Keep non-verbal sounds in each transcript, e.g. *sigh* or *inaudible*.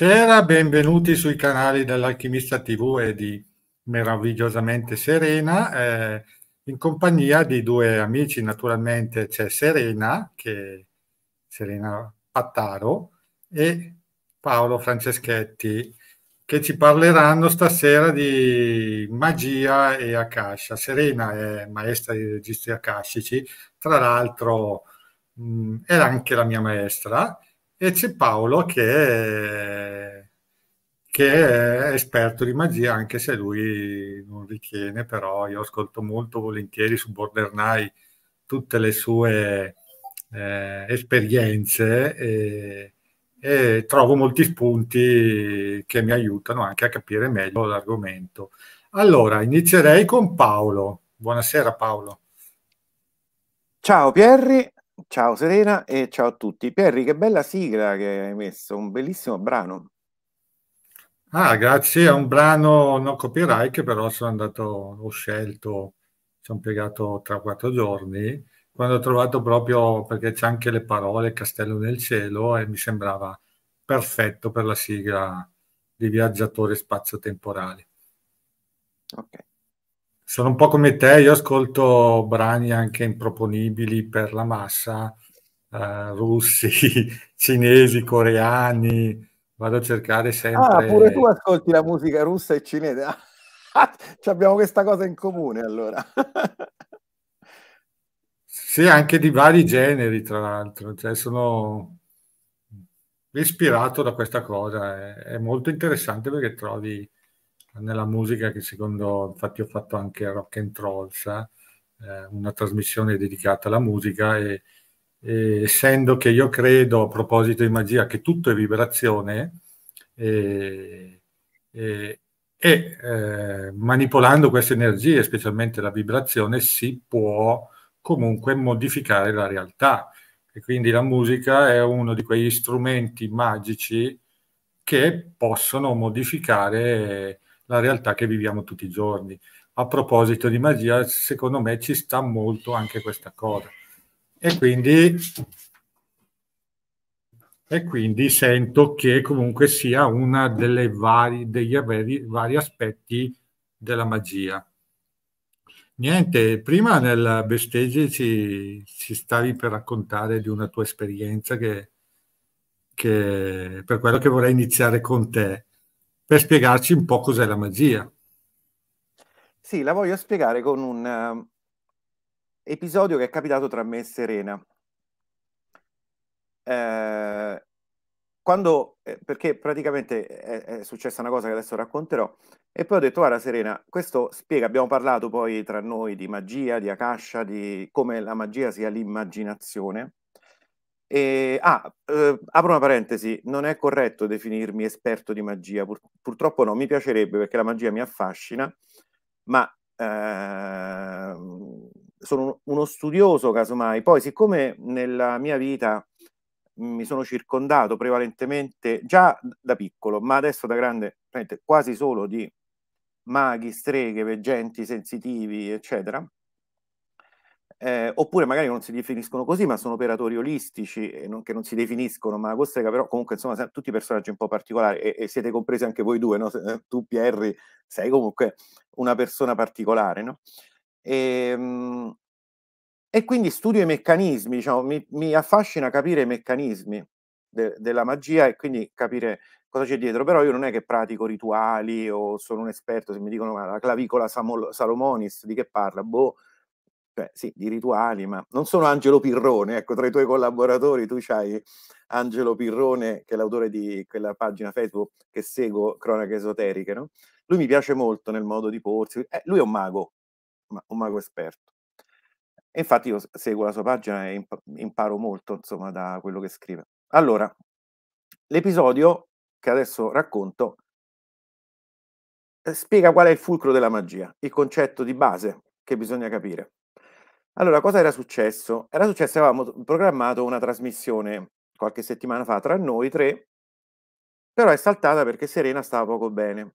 Buonasera, benvenuti sui canali dell'Alchimista TV e di Meravigliosamente Serena, eh, in compagnia di due amici, naturalmente c'è Serena, che Serena Pattaro, e Paolo Franceschetti, che ci parleranno stasera di magia e Akasha. Serena è maestra di registri akashici, tra l'altro mm, era anche la mia maestra, e c'è Paolo che è, che è esperto di magia, anche se lui non ritiene, però io ascolto molto volentieri su Bordernai tutte le sue eh, esperienze e, e, trovo molti spunti che mi aiutano anche a capire meglio l'argomento. Allora, inizierei con Paolo. Buonasera Paolo. Ciao Pierri, Ciao Serena e ciao a tutti. Perry, che bella sigla che hai messo, un bellissimo brano. Ah, grazie, è un brano non copyright però sono andato, ho scelto, sono piegato tra quattro giorni, quando ho trovato proprio, perché c'è anche le parole Castello nel cielo e mi sembrava perfetto per la sigla di Viaggiatori Spazio-Temporali. Ok sono un po' come te, io ascolto brani anche improponibili per la massa, eh, russi, *laughs* cinesi, coreani, vado a cercare sempre... Ah, pure tu ascolti la musica russa e cinese? *laughs* abbiamo questa cosa in comune allora. *laughs* sì, anche di vari generi, tra l'altro. Cioè, sono ispirato da questa cosa. È, molto interessante perché trovi nella musica che secondo, infatti ho fatto anche Rock and Trolls, eh, una trasmissione dedicata alla musica e, e, essendo che io credo a proposito di magia che tutto è vibrazione e, e, e eh, manipolando queste energie, specialmente la vibrazione, si può comunque modificare la realtà. E quindi la musica è uno di quegli strumenti magici che possono modificare la realtà che viviamo tutti i giorni. A proposito di magia, secondo me ci sta molto anche questa cosa. E quindi, e quindi sento che comunque sia uno degli vari, vari aspetti della magia. Niente, prima nel backstage ci, ci, stavi per raccontare di una tua esperienza che, che per quello che vorrei iniziare con te per spiegarci un po' cos'è la magia. Sì, la voglio spiegare con un uh, episodio che è capitato tra me e Serena. Eh, quando, eh, perché praticamente è, è, successa una cosa che adesso racconterò, e poi ho detto, guarda Serena, questo spiega, abbiamo parlato poi tra noi di magia, di Akasha, di come la magia sia l'immaginazione, e, ehm, ah, eh, apro una parentesi, non è corretto definirmi esperto di magia, Pur, purtroppo no, mi piacerebbe perché la magia mi affascina, ma eh, sono uno studioso casomai. Poi, siccome nella mia vita mhmm, mi sono circondato prevalentemente già da piccolo, ma adesso da grande quasi solo di maghi, streghe, veggenti, sensitivi, eccetera, eh, oppure magari non si definiscono così, ma sono operatori olistici eh, non, che non si definiscono, ma Gossega però comunque insomma tutti personaggi un po' particolari e, e, siete compresi anche voi due, no? Eh, tu Pierri sei comunque una persona particolare, no? E, ehm, e quindi studio i meccanismi, diciamo, mi, mi affascina capire i meccanismi de, della magia e quindi capire cosa c'è dietro, però io non è che pratico rituali o sono un esperto, se mi dicono ma la clavicola Samol- Salomonis di che parla, boh, cioè sì, di rituali, ma non sono Angelo Pirrone, ecco, tra i tuoi collaboratori tu c'hai Angelo Pirrone, che è l'autore di quella pagina Facebook che seguo, Cronache Esoteriche, no? Lui mi piace molto nel modo di porsi, eh, lui è un mago, ma un mago esperto. E infatti io seguo la sua pagina e imparo molto, insomma, da quello che scrive. Allora, l'episodio che adesso racconto eh, spiega qual è il fulcro della magia, il concetto di base che bisogna capire. Allora, cosa era successo? Era successo, che avevamo programmato una trasmissione qualche settimana fa tra noi tre, però è saltata perché Serena stava poco bene.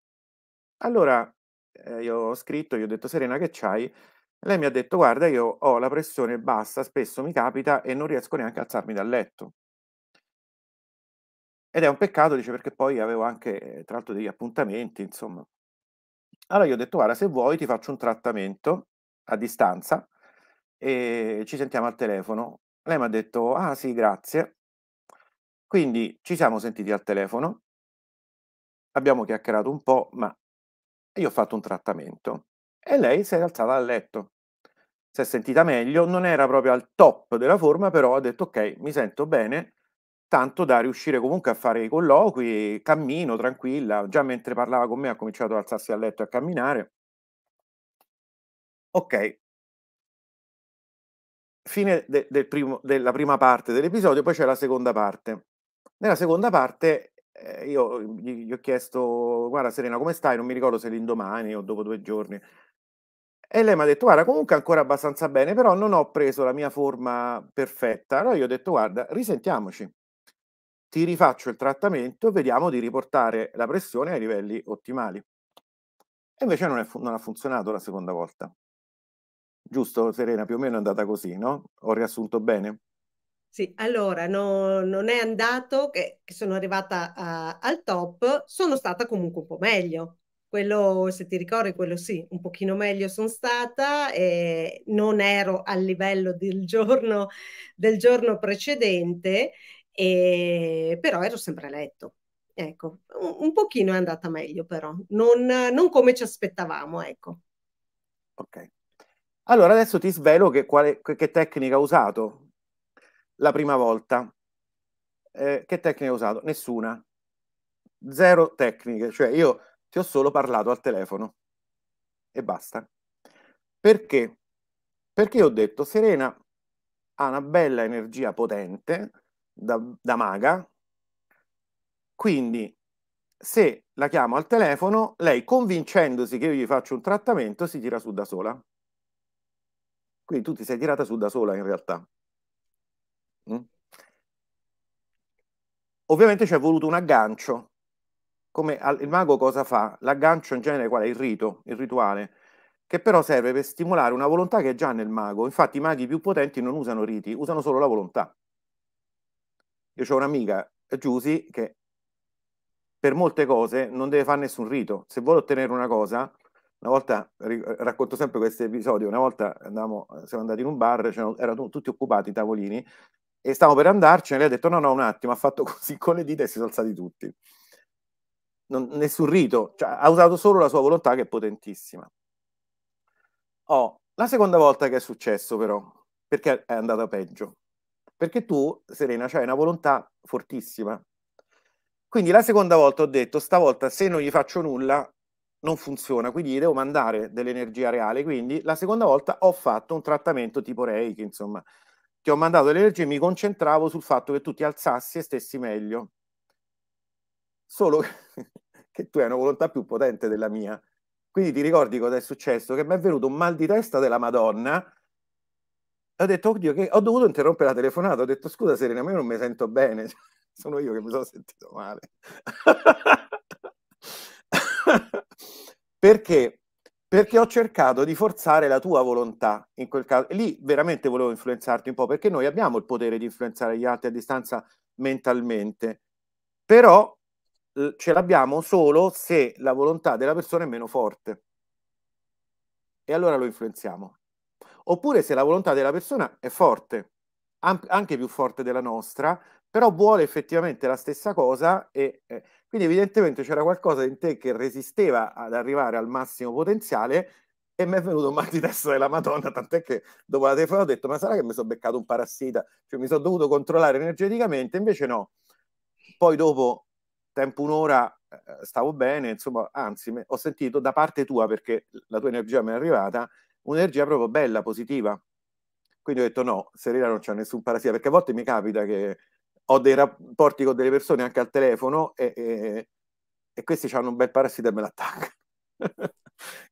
Allora, eh, io ho scritto, gli ho detto Serena che c'hai? Lei mi ha detto guarda, io ho la pressione bassa, spesso mi capita e non riesco neanche a alzarmi dal letto. Ed è un peccato, dice, perché poi avevo anche, eh, tra l'altro, degli appuntamenti, insomma. Allora io ho detto, guarda, se vuoi ti faccio un trattamento a distanza, e ci sentiamo al telefono. Lei mi ha detto, ah sì, grazie. Quindi ci siamo sentiti al telefono, abbiamo chiacchierato un po', ma io ho fatto un trattamento e lei si è alzata dal letto. Si è sentita meglio, non era proprio al top della forma, però ha detto ok, mi sento bene, tanto da riuscire comunque a fare i colloqui, cammino tranquilla, già mentre parlava con me ha cominciato ad alzarsi a letto e a camminare. Ok, fine de, del primo, della prima parte dell'episodio, poi c'è la seconda parte. Nella seconda parte eh, io mm, gli, gli, ho chiesto, guarda Serena come stai? Non mi ricordo se l'indomani o dopo due giorni. E lei mi ha detto, guarda, comunque ancora abbastanza bene, però non ho preso la mia forma perfetta. Allora io ho detto, guarda, risentiamoci, ti rifaccio il trattamento vediamo di riportare la pressione ai livelli ottimali. E invece non, è, non ha funzionato la seconda volta. Giusto, Serena, più o meno è andata così, no? Ho riassunto bene? Sì, allora no, non è andato che, che sono arrivata a, al top, sono stata comunque un po' meglio. Quello, se ti ricordi, quello sì, un pochino meglio sono stata e non ero al livello del giorno, del giorno precedente, e, però ero sempre a letto. Ecco, un, un pochino è andata meglio però, non, non come ci aspettavamo, ecco. Ok. Allora, adesso ti svelo che, quale, che tecnica ha usato la prima volta. Eh, che tecnica ha usato? Nessuna. Zero tecniche, cioè io ti ho solo parlato al telefono e basta. Perché? Perché ho detto Serena ha una bella energia potente da, da maga, quindi se la chiamo al telefono, lei convincendosi che io gli faccio un trattamento si tira su da sola. Quindi tu ti sei tirata su da sola in realtà. Mm? Ovviamente ci è voluto un aggancio. Come il mago cosa fa? L'aggancio in genere qual è? Il rito, il rituale, che però serve per stimolare una volontà che è già nel mago. Infatti i maghi più potenti non usano riti, usano solo la volontà. Io ho un'amica, Giusy, che per molte cose non deve fare nessun rito. Se vuole ottenere una cosa, una volta, racconto sempre questo episodio, una volta andavamo, siamo andati in un bar, erano tutti occupati i tavolini, e stavo per andarcene, lei ha detto no, no, un attimo, ha fatto *laughs* così con le dita e si sono alzati tutti. Non, nessun rito, cioè, ha usato solo la sua volontà che è potentissima. Oh, la seconda volta che è successo però, perché è andata peggio? Perché tu, Serena, hai una volontà fortissima. Quindi la seconda volta ho detto, stavolta se non gli faccio nulla, non funziona, quindi devo mandare dell'energia reale. Quindi la seconda volta ho fatto un trattamento tipo Reiki, insomma, ti ho mandato dell'energia e mi concentravo sul fatto che tu ti alzassi e stessi meglio. Solo *laughs* che tu hai una volontà più potente della mia. Quindi ti ricordi cosa è successo? Che mi è venuto un mal di testa della Madonna. Ho detto, oddio, che ho dovuto interrompere la telefonata. Ho detto, scusa Serena, ma io non mi sento bene. *laughs* Cioè, sono io che mi sono sentito male. *laughs* Perché? Perché ho cercato di forzare la tua volontà in quel caso. Lì veramente volevo influenzarti un po', perché noi abbiamo il potere di influenzare gli altri a distanza mentalmente, però ce l'abbiamo solo se la volontà della persona è meno forte. E allora lo influenziamo. Oppure se la volontà della persona è forte, anche più forte della nostra, però vuole effettivamente la stessa cosa e eh, quindi evidentemente c'era qualcosa in te che resisteva ad arrivare al massimo potenziale e mi è venuto un mal di testa della Madonna, tant'è che dopo la telefonata ho detto ma sarà che mi sono beccato un parassita, cioè mi sono dovuto controllare energeticamente, invece no. Poi dopo tempo un'ora eh, eh, stavo bene, insomma, anzi ho sentito da parte tua, perché la tua energia mi è arrivata, un'energia proprio bella, positiva. Quindi ho detto no, Serena non c'è nessun parassita, perché a volte mi capita che ho dei rapporti con delle persone anche al telefono e, e, e questi hanno un bel parassita e me l'attaccano. *laughs*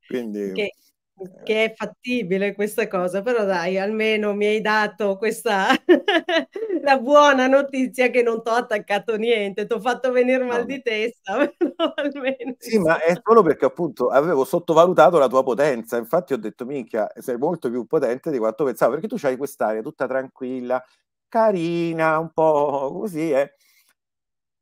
Quindi... Che, eh. che, è fattibile questa cosa, però dai, almeno mi hai dato questa *laughs* la buona notizia che non ti ho attaccato niente, ti ho fatto venire mal no. di testa. *laughs* almeno. Sì, ma è solo perché appunto avevo sottovalutato la tua potenza, infatti ho detto minchia, sei molto più potente di quanto pensavo, perché tu hai quest'aria tutta tranquilla, carina, un po' così, eh.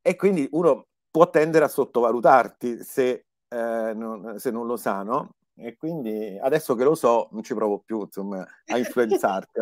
e quindi uno può tendere a sottovalutarti se, eh, non, se non lo sa, no? E quindi adesso che lo so non ci provo più, insomma, a influenzarti.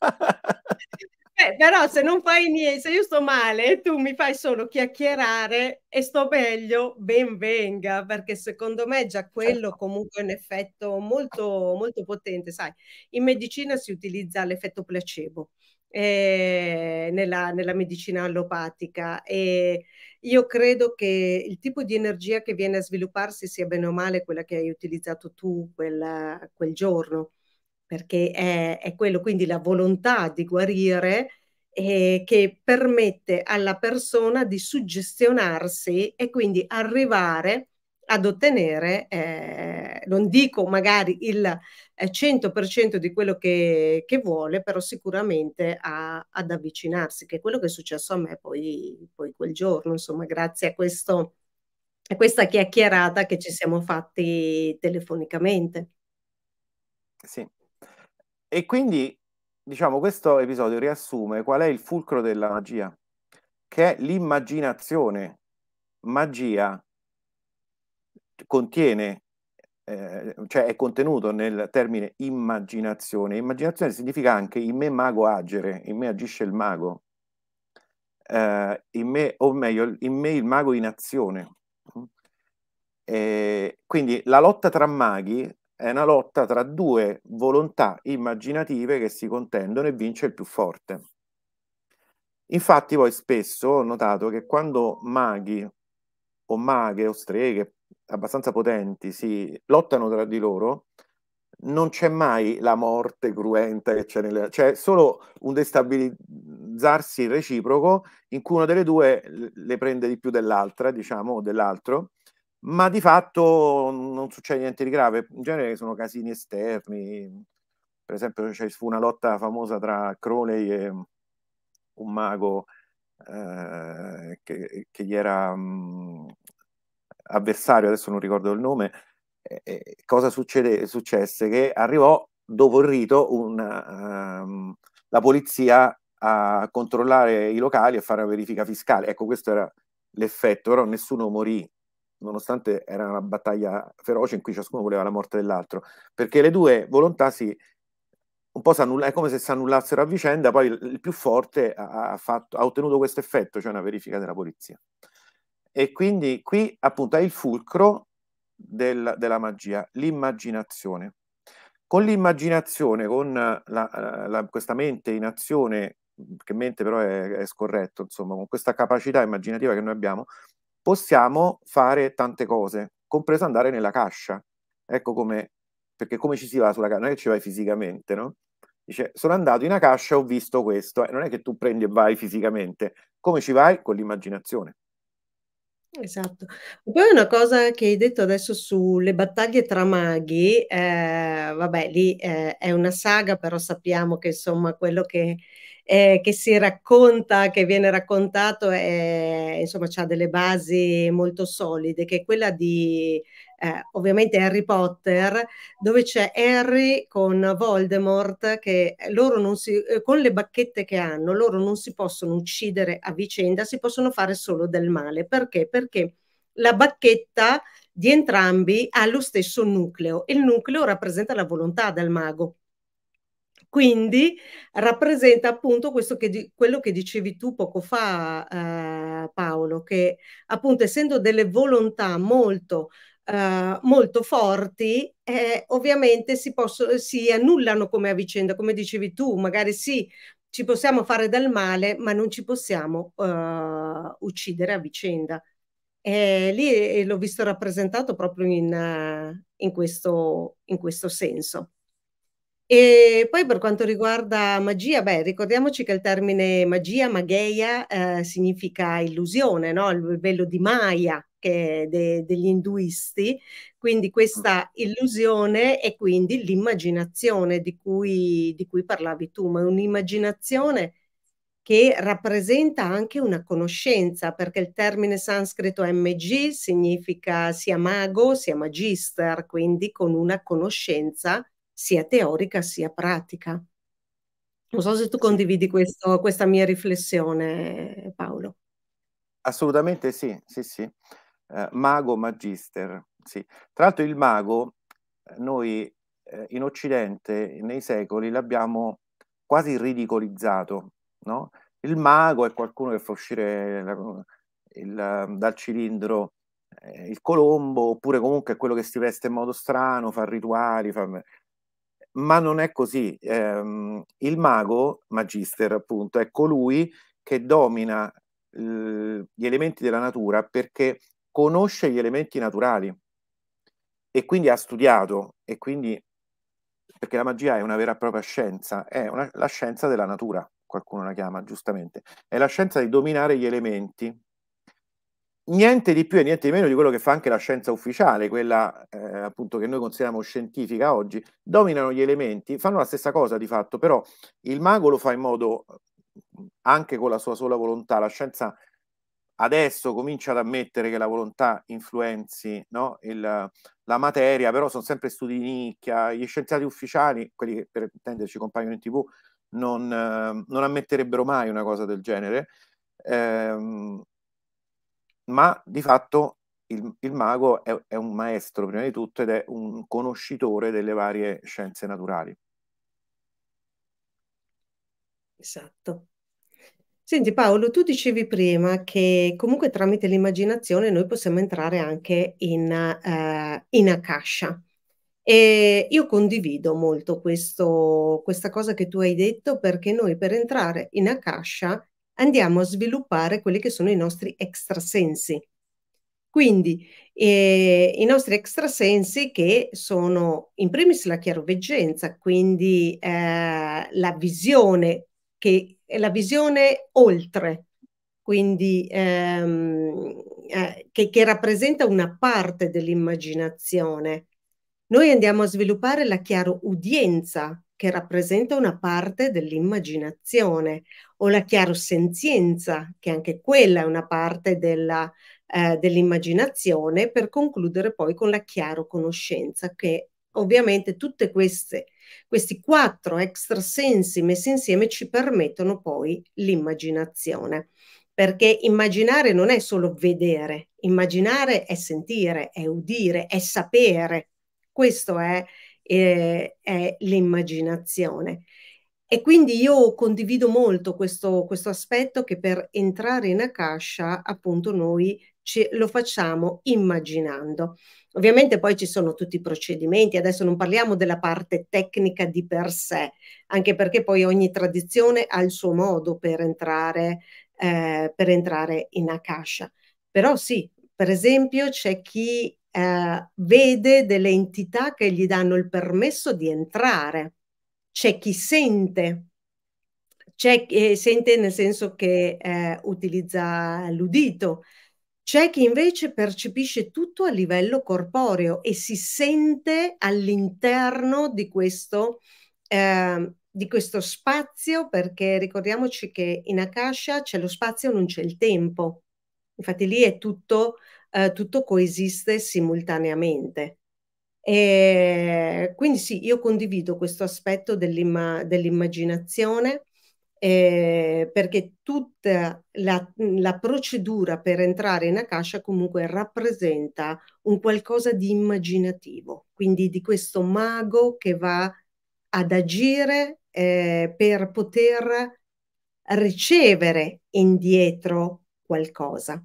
Beh, *laughs* però se non fai niente, se io sto male, e tu mi fai solo chiacchierare e sto meglio, ben venga, perché secondo me già quello certo. comunque è un effetto molto, molto potente. Sai, in medicina si utilizza l'effetto placebo, eh, nella, nella, medicina allopatica e io credo che il tipo di energia che viene a svilupparsi sia bene o male quella che hai utilizzato tu quel, quel giorno, perché è, è, quello, quindi la volontà di guarire eh, che permette alla persona di suggestionarsi e quindi arrivare a ad ottenere, eh, non dico magari il 100% eh, di quello che, che, vuole, però sicuramente a, ad avvicinarsi, che è quello che è successo a me poi, poi quel giorno, insomma, grazie a, questo, a questa chiacchierata che ci siamo fatti telefonicamente. Sì. E quindi, diciamo, questo episodio riassume qual è il fulcro della magia, che è l'immaginazione. Magia contiene, eh, cioè è contenuto nel termine immaginazione. Immaginazione significa anche in me mago agere, in me agisce il mago, eh, in me, o meglio, in me il mago in azione. Eh, quindi la lotta tra maghi è una lotta tra due volontà immaginative che si contendono e vince il più forte. Infatti poi spesso ho notato che quando maghi o maghe o streghe abbastanza potenti si lottano tra di loro, non c'è mai la morte cruenta che c'è nelle... c'è solo un destabilizzarsi reciproco in cui una delle due le prende di più dell'altra, diciamo, o dell'altro, ma di fatto non succede niente di grave, in genere sono casini esterni, per esempio c'è fu una lotta famosa tra Crowley e un mago eh, che, che, gli era mh, mm, avversario, adesso non ricordo il nome, eh, eh, cosa succede, successe? Che arrivò dopo il rito una, um, ehm, la polizia a controllare i locali e fare una verifica fiscale. Ecco, questo era l'effetto, però nessuno morì, nonostante era una battaglia feroce in cui ciascuno voleva la morte dell'altro, perché le due volontà si un po' s'annulla, è come se si annullassero a vicenda, poi il, il più forte ha, ha, fatto, ha ottenuto questo effetto, cioè una verifica della polizia. E quindi qui appunto è il fulcro del, della magia, l'immaginazione. Con l'immaginazione, con la, la, questa mente in azione, che mente però è, è scorretto, insomma, con questa capacità immaginativa che noi abbiamo, possiamo fare tante cose, compreso andare nella cascia. Ecco come, perché come ci si va sulla cascia, non è che ci vai fisicamente, no? Dice, sono andato in una cascia, ho visto questo, eh, non è che tu prendi e vai fisicamente, come ci vai? Con l'immaginazione. Esatto. Poi una cosa che hai detto adesso sulle battaglie tra maghi, eh, vabbè, lì eh, è una saga, però sappiamo che insomma quello che, eh, che si racconta, che viene raccontato, è, insomma, ha delle basi molto solide, che è quella di eh, ovviamente Harry Potter, dove c'è Harry con Voldemort che loro non si, eh, con le bacchette che hanno, loro non si possono uccidere a vicenda, si possono fare solo del male. Perché? Perché la bacchetta di entrambi ha lo stesso nucleo e il nucleo rappresenta la volontà del mago. Quindi rappresenta appunto questo che di, quello che dicevi tu poco fa, eh, Paolo, che appunto essendo delle volontà molto eh, molto forti, eh, ovviamente si, possono, si annullano come a vicenda, come dicevi tu, magari sì, ci possiamo fare del male, ma non ci possiamo eh, uccidere a vicenda. E lì eh, l'ho visto rappresentato proprio in, eh, in, questo, in questo senso. E poi per quanto riguarda magia, beh, ricordiamoci che il termine magia, magheia, eh, significa illusione, no? il velo di Maya, de, degli induisti, quindi mm. questa illusione e quindi l'immaginazione di cui, di cui parlavi tu, ma un'immaginazione che rappresenta anche una conoscenza, perché il termine sanscrito MG significa sia mago sia magister, quindi con una conoscenza sia teorica sia pratica. Non so se tu condividi questo, questa mia riflessione, Paolo. Assolutamente sì, sì, sì eh, mago magister. Sì. Tra l'altro il mago eh, noi eh, in Occidente nei secoli l'abbiamo quasi ridicolizzato. No? Il mago è qualcuno che fa uscire la, il, dal cilindro eh, il colombo, oppure comunque è quello che si veste in modo strano, fa rituali. Fa... Ma non è così. Eh, il mago, magister appunto, è colui che domina gli elementi della natura perché conosce gli elementi naturali e quindi ha studiato e quindi perché la magia è una vera e propria scienza, è una, la scienza della natura, qualcuno la chiama giustamente, è la scienza di dominare gli elementi. Niente di più e niente di meno di quello che fa anche la scienza ufficiale, quella eh, appunto che noi consideriamo scientifica oggi, dominano gli elementi, fanno la stessa cosa di fatto, però il mago lo fa in modo anche con la sua sola volontà, la scienza adesso comincia ad ammettere che la volontà influenzi no? Il, la materia, però sono sempre studi di nicchia, gli scienziati ufficiali, quelli che per intenderci compaiono in tv, non, eh, non ammetterebbero mai una cosa del genere, ehm, ma di fatto il, il mago è, è un maestro prima di tutto ed è un conoscitore delle varie scienze naturali. Esatto. Senti Paolo, tu dicevi prima che comunque tramite l'immaginazione noi possiamo entrare anche in, eh, in Akasha. E io condivido molto questo, questa cosa che tu hai detto perché noi per entrare in Akasha andiamo a sviluppare quelli che sono i nostri extrasensi. Quindi eh, i nostri extrasensi che sono in primis la chiaroveggenza, quindi eh, la visione che è la visione oltre, quindi ehm, eh, che, che rappresenta una parte dell'immaginazione. Noi andiamo a sviluppare la chiaro udienza, che rappresenta una parte dell'immaginazione, o la chiaro senzienza, che anche quella è una parte della, eh, dell'immaginazione, per concludere poi con la chiaro conoscenza, che ovviamente tutte queste questi quattro extrasensi messi insieme ci permettono poi l'immaginazione, perché immaginare non è solo vedere, immaginare è sentire, è udire, è sapere. Questo è, eh, è l'immaginazione. E quindi io condivido molto questo, questo aspetto che per entrare in Akasha appunto noi ce lo facciamo immaginando. Ovviamente poi ci sono tutti i procedimenti, adesso non parliamo della parte tecnica di per sé, anche perché poi ogni tradizione ha il suo modo per entrare, eh, per entrare in Akasha. Però sì, per esempio c'è chi eh, vede delle entità che gli danno il permesso di entrare c'è chi sente, c'è chi eh, sente nel senso che eh, utilizza l'udito, c'è chi invece percepisce tutto a livello corporeo e si sente all'interno di questo, eh, di questo spazio, perché ricordiamoci che in Akasha c'è lo spazio, non c'è il tempo. Infatti lì è tutto, eh, tutto coesiste simultaneamente. E quindi sì, io condivido questo aspetto dell'imma- dell'immaginazione eh, perché tutta la, la, procedura per entrare in Akasha comunque rappresenta un qualcosa di immaginativo, quindi di questo mago che va ad agire eh, per poter ricevere indietro qualcosa.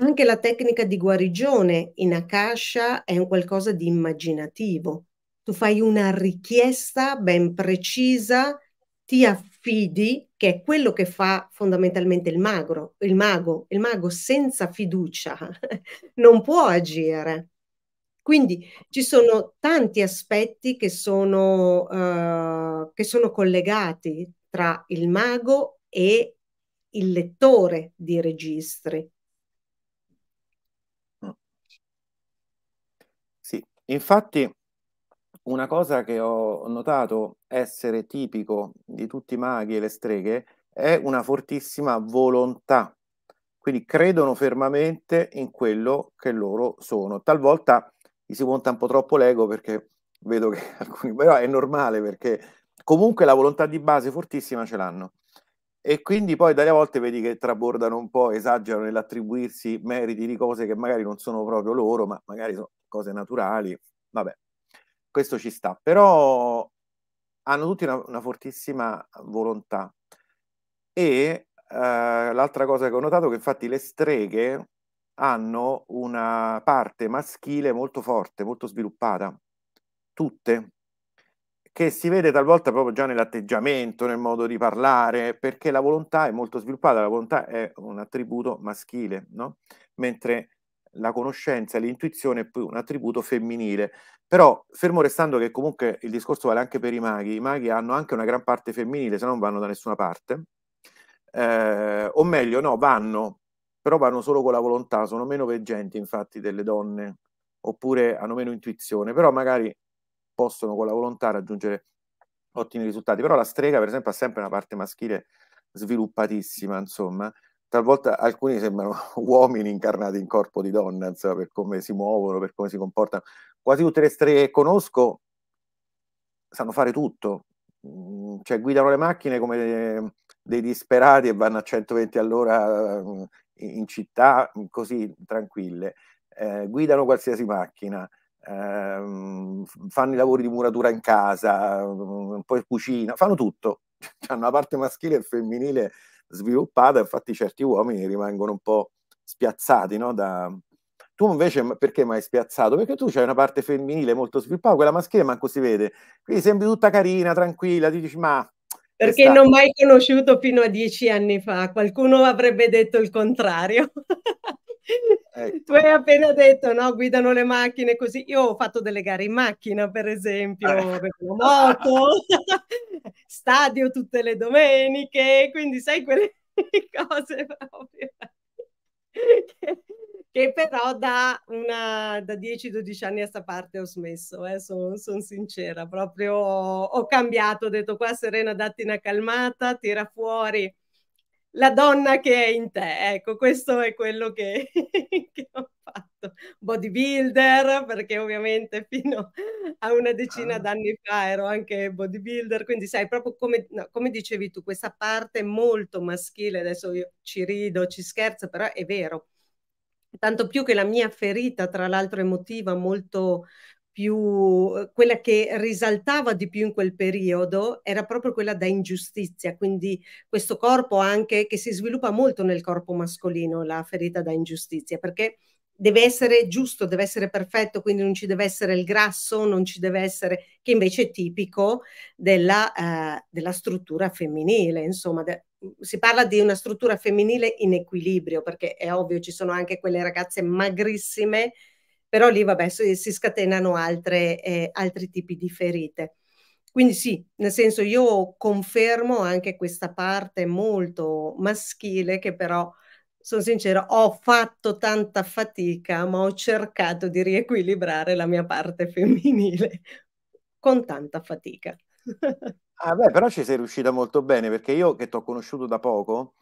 Anche la tecnica di guarigione in Akasha è un qualcosa di immaginativo. Tu fai una richiesta ben precisa, ti affidi, che è quello che fa fondamentalmente il magro, il mago, il mago senza fiducia *laughs* non può agire. Quindi ci sono tanti aspetti che sono, uh, che sono collegati tra il mago e il lettore di registri. Infatti, una cosa che ho notato essere tipico di tutti i maghi e le streghe è una fortissima volontà. Quindi credono fermamente in quello che loro sono. Talvolta gli si monta un po' troppo l'ego perché vedo che *laughs* alcuni, però è normale perché comunque la volontà di base fortissima ce l'hanno. E quindi poi dalle volte vedi che trabordano un po', esagerano nell'attribuirsi meriti di cose che magari non sono proprio loro, ma magari sono cose naturali, vabbè, questo ci sta, però hanno tutti una, una fortissima volontà. E eh, l'altra cosa che ho notato è che infatti le streghe hanno una parte maschile molto forte, molto sviluppata, tutte, che si vede talvolta proprio già nell'atteggiamento, nel modo di parlare, perché la volontà è molto sviluppata, la volontà è un attributo maschile, no? mentre la conoscenza e l'intuizione è un attributo femminile. Però, fermo restando che comunque il discorso vale anche per i maghi, i maghi hanno anche una gran parte femminile, se non vanno da nessuna parte. Eh, o meglio, no, vanno, però vanno solo con la volontà, sono meno veggenti infatti delle donne, oppure hanno meno intuizione, però magari possono con la volontà raggiungere ottimi risultati. Però la strega, per esempio, ha sempre una parte maschile sviluppatissima, insomma talvolta alcuni sembrano *laughs* uomini incarnati in corpo di donna, insomma, per come si muovono, per come si comportano. Quasi tutte le streghe che conosco sanno fare tutto, mm, cioè guidano le macchine come dei disperati e vanno a 120 all'ora eh, in città così tranquille, eh, guidano qualsiasi macchina, eh, fanno i lavori di muratura in casa, mm, poi cucina, fanno tutto, *laughs* hanno la parte maschile e femminile sviluppata, infatti certi uomini rimangono un po' spiazzati no? da... Tu invece perché mi hai spiazzato? Perché tu c'hai una parte femminile molto sviluppata, quella maschile manco si vede. Quindi sembri tutta carina, tranquilla, ti dici ma perché non ho mai conosciuto fino a dieci anni fa. Qualcuno avrebbe detto il contrario. *laughs* Ecco. Tu hai appena detto, no? Guidano le macchine così. Io ho fatto delle gare in macchina, per esempio, eh. per moto, *laughs* stadio tutte le domeniche, quindi sai quelle *laughs* cose proprio che, che però da, da 10-12 anni a sta parte ho smesso, eh, sono son sincera, proprio ho, ho cambiato, ho detto qua Serena datti una calmata, tira fuori la donna che è in te. Ecco, questo è quello che, *laughs* che ho fatto. Bodybuilder, perché ovviamente fino a una decina ah. d'anni fa ero anche bodybuilder, quindi sai, proprio come, no, come, dicevi tu, questa parte molto maschile, adesso io ci rido, ci scherzo, però è vero. Tanto più che la mia ferita, tra l'altro emotiva, molto più, eh, quella che risaltava di più in quel periodo era proprio quella da ingiustizia, quindi questo corpo anche che si sviluppa molto nel corpo mascolino, la ferita da ingiustizia, perché deve essere giusto, deve essere perfetto, quindi non ci deve essere il grasso, non ci deve essere, che invece è tipico della, eh, della struttura femminile, insomma, de, si parla di una struttura femminile in equilibrio, perché è ovvio ci sono anche quelle ragazze magrissime però lì vabbè si, si scatenano altre, eh, altri tipi di ferite. Quindi sì, nel senso io confermo anche questa parte molto maschile che però, sono sincera, ho fatto tanta fatica, ma ho cercato di riequilibrare la mia parte femminile *laughs* con tanta fatica. *laughs* ah beh, però ci sei riuscita molto bene perché io che ti ho conosciuto da poco,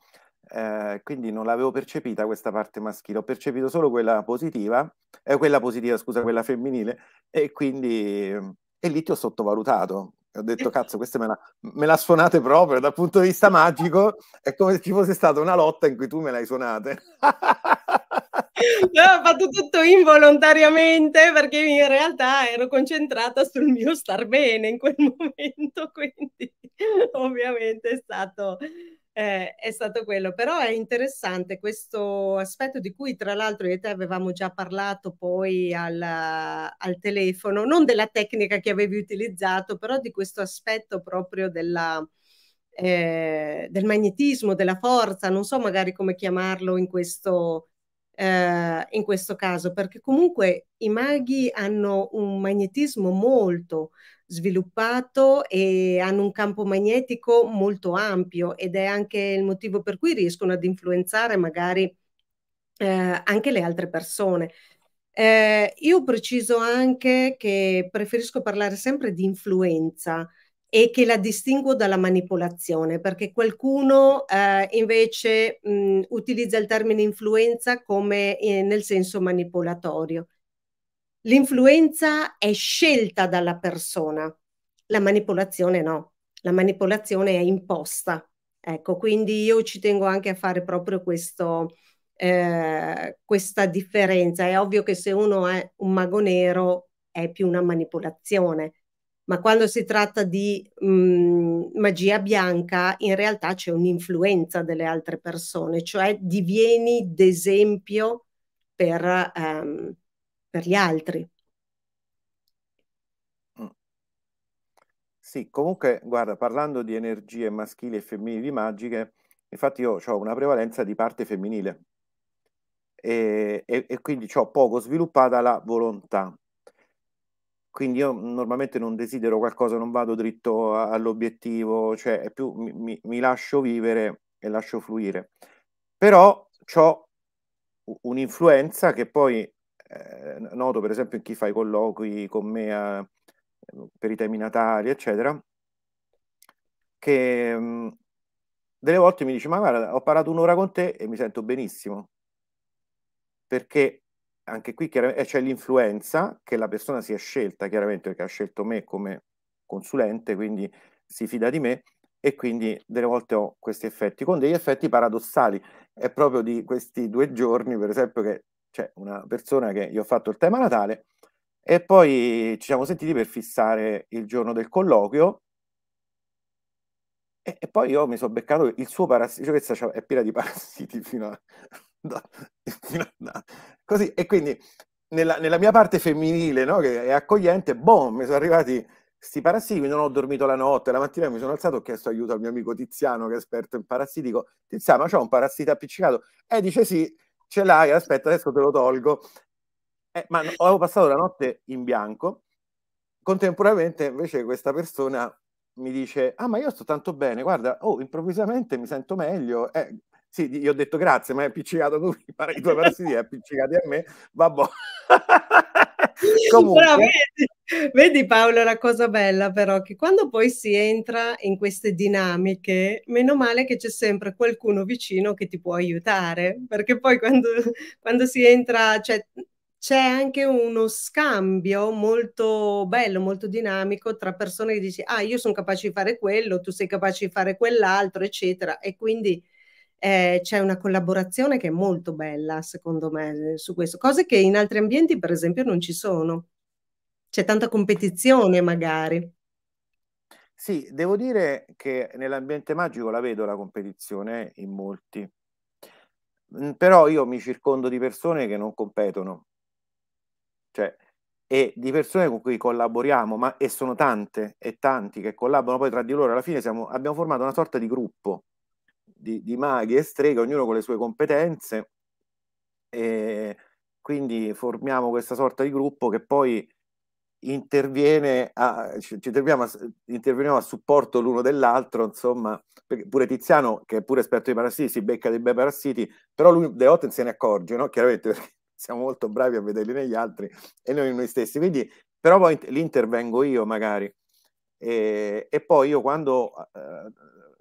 eh, quindi non l'avevo percepita questa parte maschile, ho percepito solo quella positiva, eh, quella positiva, scusa, quella femminile, e quindi e lì ti ho sottovalutato. Ho detto, cazzo, queste me la, me la suonate proprio dal punto di vista magico. È come se ci fosse stata una lotta in cui tu me l'hai suonata. No, ho fatto tutto involontariamente perché in realtà ero concentrata sul mio star bene in quel momento, *laughs* quindi ovviamente è stato eh, è stato quello. Però è interessante questo aspetto di cui tra l'altro io e te avevamo già parlato poi al, al telefono, non della tecnica che avevi utilizzato, però di questo aspetto proprio della, eh, del magnetismo, della forza, non so magari come chiamarlo in questo, eh, in questo caso, perché comunque i maghi hanno un magnetismo molto, sviluppato e hanno un campo magnetico molto ampio ed è anche il motivo per cui riescono ad influenzare magari eh, anche le altre persone. Eh, io preciso anche che preferisco parlare sempre di influenza e che la distingo dalla manipolazione, perché qualcuno eh, invece mh, mm, utilizza il termine influenza come eh, nel senso manipolatorio. L'influenza è scelta dalla persona, la manipolazione no, la manipolazione è imposta. Ecco, quindi io ci tengo anche a fare proprio questo, eh, questa differenza. È ovvio che se uno è un mago nero è più una manipolazione, ma quando si tratta di mh, mm, magia bianca in realtà c'è un'influenza delle altre persone, cioè divieni d'esempio per... Um, per gli altri. Mm. Sì, comunque, guarda, parlando di energie maschili e femminili magiche, infatti io ho una prevalenza di parte femminile e, e, e quindi ho poco sviluppata la volontà. Quindi io normalmente non desidero qualcosa, non vado dritto all'obiettivo, cioè è più mi, mi, mi lascio vivere e lascio fluire. Però ho un'influenza che poi eh, noto per esempio in chi fa i colloqui con me a, ehm, per i temi natali, eccetera, che mh, mm, delle volte mi dice, ma guarda, ho parlato un'ora con te e mi sento benissimo, perché anche qui eh, c'è l'influenza che la persona si è scelta, chiaramente perché ha scelto me come consulente, quindi si fida di me e quindi delle volte ho questi effetti, con degli effetti paradossali. È proprio di questi due giorni, per esempio, che cioè una persona che gli ho fatto il tema Natale e poi ci siamo sentiti per fissare il giorno del colloquio e, e poi io mi sono beccato il suo parassita, cioè è piena di *laughs* parassiti fino a... fino a... No. Così, e quindi nella, nella mia parte femminile, no, che è accogliente, boom, mi sono arrivati questi parassiti, non ho dormito la notte, la mattina mi sono alzato, ho chiesto aiuto al mio amico Tiziano che è esperto in parassitico, Tiziano, ma c'è un parassita appiccicato? E dice sì, ce l'hai, aspetta, adesso te lo tolgo. Eh, ma no, avevo passato la notte in bianco. Contemporaneamente, invece, questa persona mi dice: Ah, ma io sto tanto bene, guarda, oh, improvvisamente mi sento meglio. Eh, sì, gli ho detto grazie, ma è appiccicato tu, i tuoi parassiti è appiccicati a me, vabbè. *laughs* Comunque, eh, Vedi Paolo la cosa bella però che quando poi si entra in queste dinamiche, meno male che c'è sempre qualcuno vicino che ti può aiutare, perché poi quando, quando si entra, cioè, c'è anche uno scambio molto bello, molto dinamico tra persone che dici, ah, io sono capace di fare quello, tu sei capace di fare quell'altro, eccetera. E quindi eh, c'è una collaborazione che è molto bella, secondo me, su questo. Cose che in altri ambienti, per esempio, non ci sono c'è tanta competizione magari. Sì, devo dire che nell'ambiente magico la vedo la competizione in molti, mm, però io mi circondo di persone che non competono, cioè, e di persone con cui collaboriamo, ma e sono tante e tanti che collaborano poi tra di loro, alla fine siamo, abbiamo formato una sorta di gruppo di, di maghi e streghe, ognuno con le sue competenze, e quindi formiamo questa sorta di gruppo che poi interviene a, ci, ci a, interveniamo a supporto l'uno dell'altro, insomma, pure Tiziano, che è pure esperto di parassiti, si becca dei bei parassiti, però lui De Otten se ne accorge, no? chiaramente *laughs* perché siamo molto bravi a vederli negli altri e noi noi stessi, quindi però poi li intervengo io magari. E, e poi io quando eh,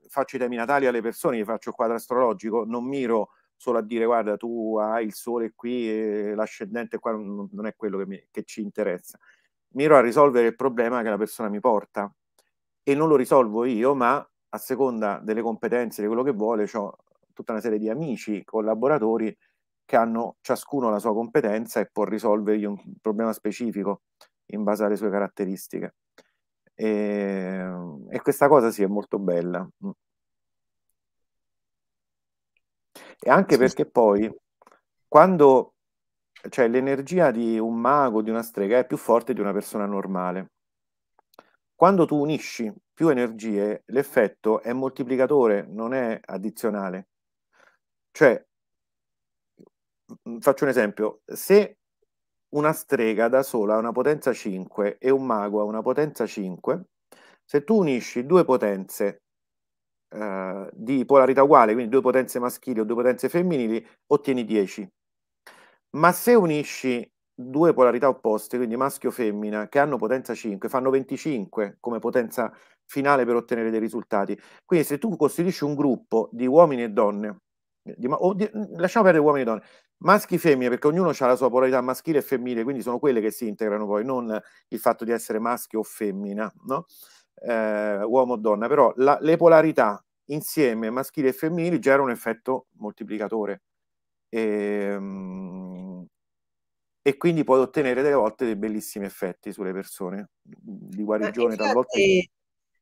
faccio i temi natali alle persone, gli faccio il quadro astrologico, non miro solo a dire guarda tu hai il sole qui, l'ascendente qua, non, non è quello che, mi, che ci interessa miro a risolvere il problema che la persona mi porta e non lo risolvo io, ma a seconda delle competenze, di quello che vuole, ho tutta una serie di amici, collaboratori che hanno ciascuno la sua competenza e può risolvergli un problema specifico in base alle sue caratteristiche. E, ehm, e questa cosa sì è molto bella. Mm. E anche perché poi quando cioè l'energia di un mago, di una strega, è più forte di una persona normale. Quando tu unisci più energie, l'effetto è moltiplicatore, non è addizionale. Cioè, mm, faccio un esempio, se una strega da sola ha una potenza 5 e un mago ha una potenza 5, se tu unisci due potenze eh, di polarità uguale, quindi due potenze maschili o due potenze femminili, ottieni 10 ma se unisci due polarità opposte, quindi maschio e femmina, che hanno potenza 5, fanno 25 come potenza finale per ottenere dei risultati. Quindi se tu costituisci un gruppo di uomini e donne, di, o di, lasciamo perdere uomini e donne, maschi e femmine, perché ognuno ha la sua polarità maschile e femminile, quindi sono quelle che si integrano poi, non il fatto di essere maschio o femmina, no? eh, uomo o donna, però la, le polarità insieme maschile e femminile generano un effetto moltiplicatore e, ehm, e quindi puoi ottenere delle volte dei bellissimi effetti sulle persone di guarigione. Infatti, volte...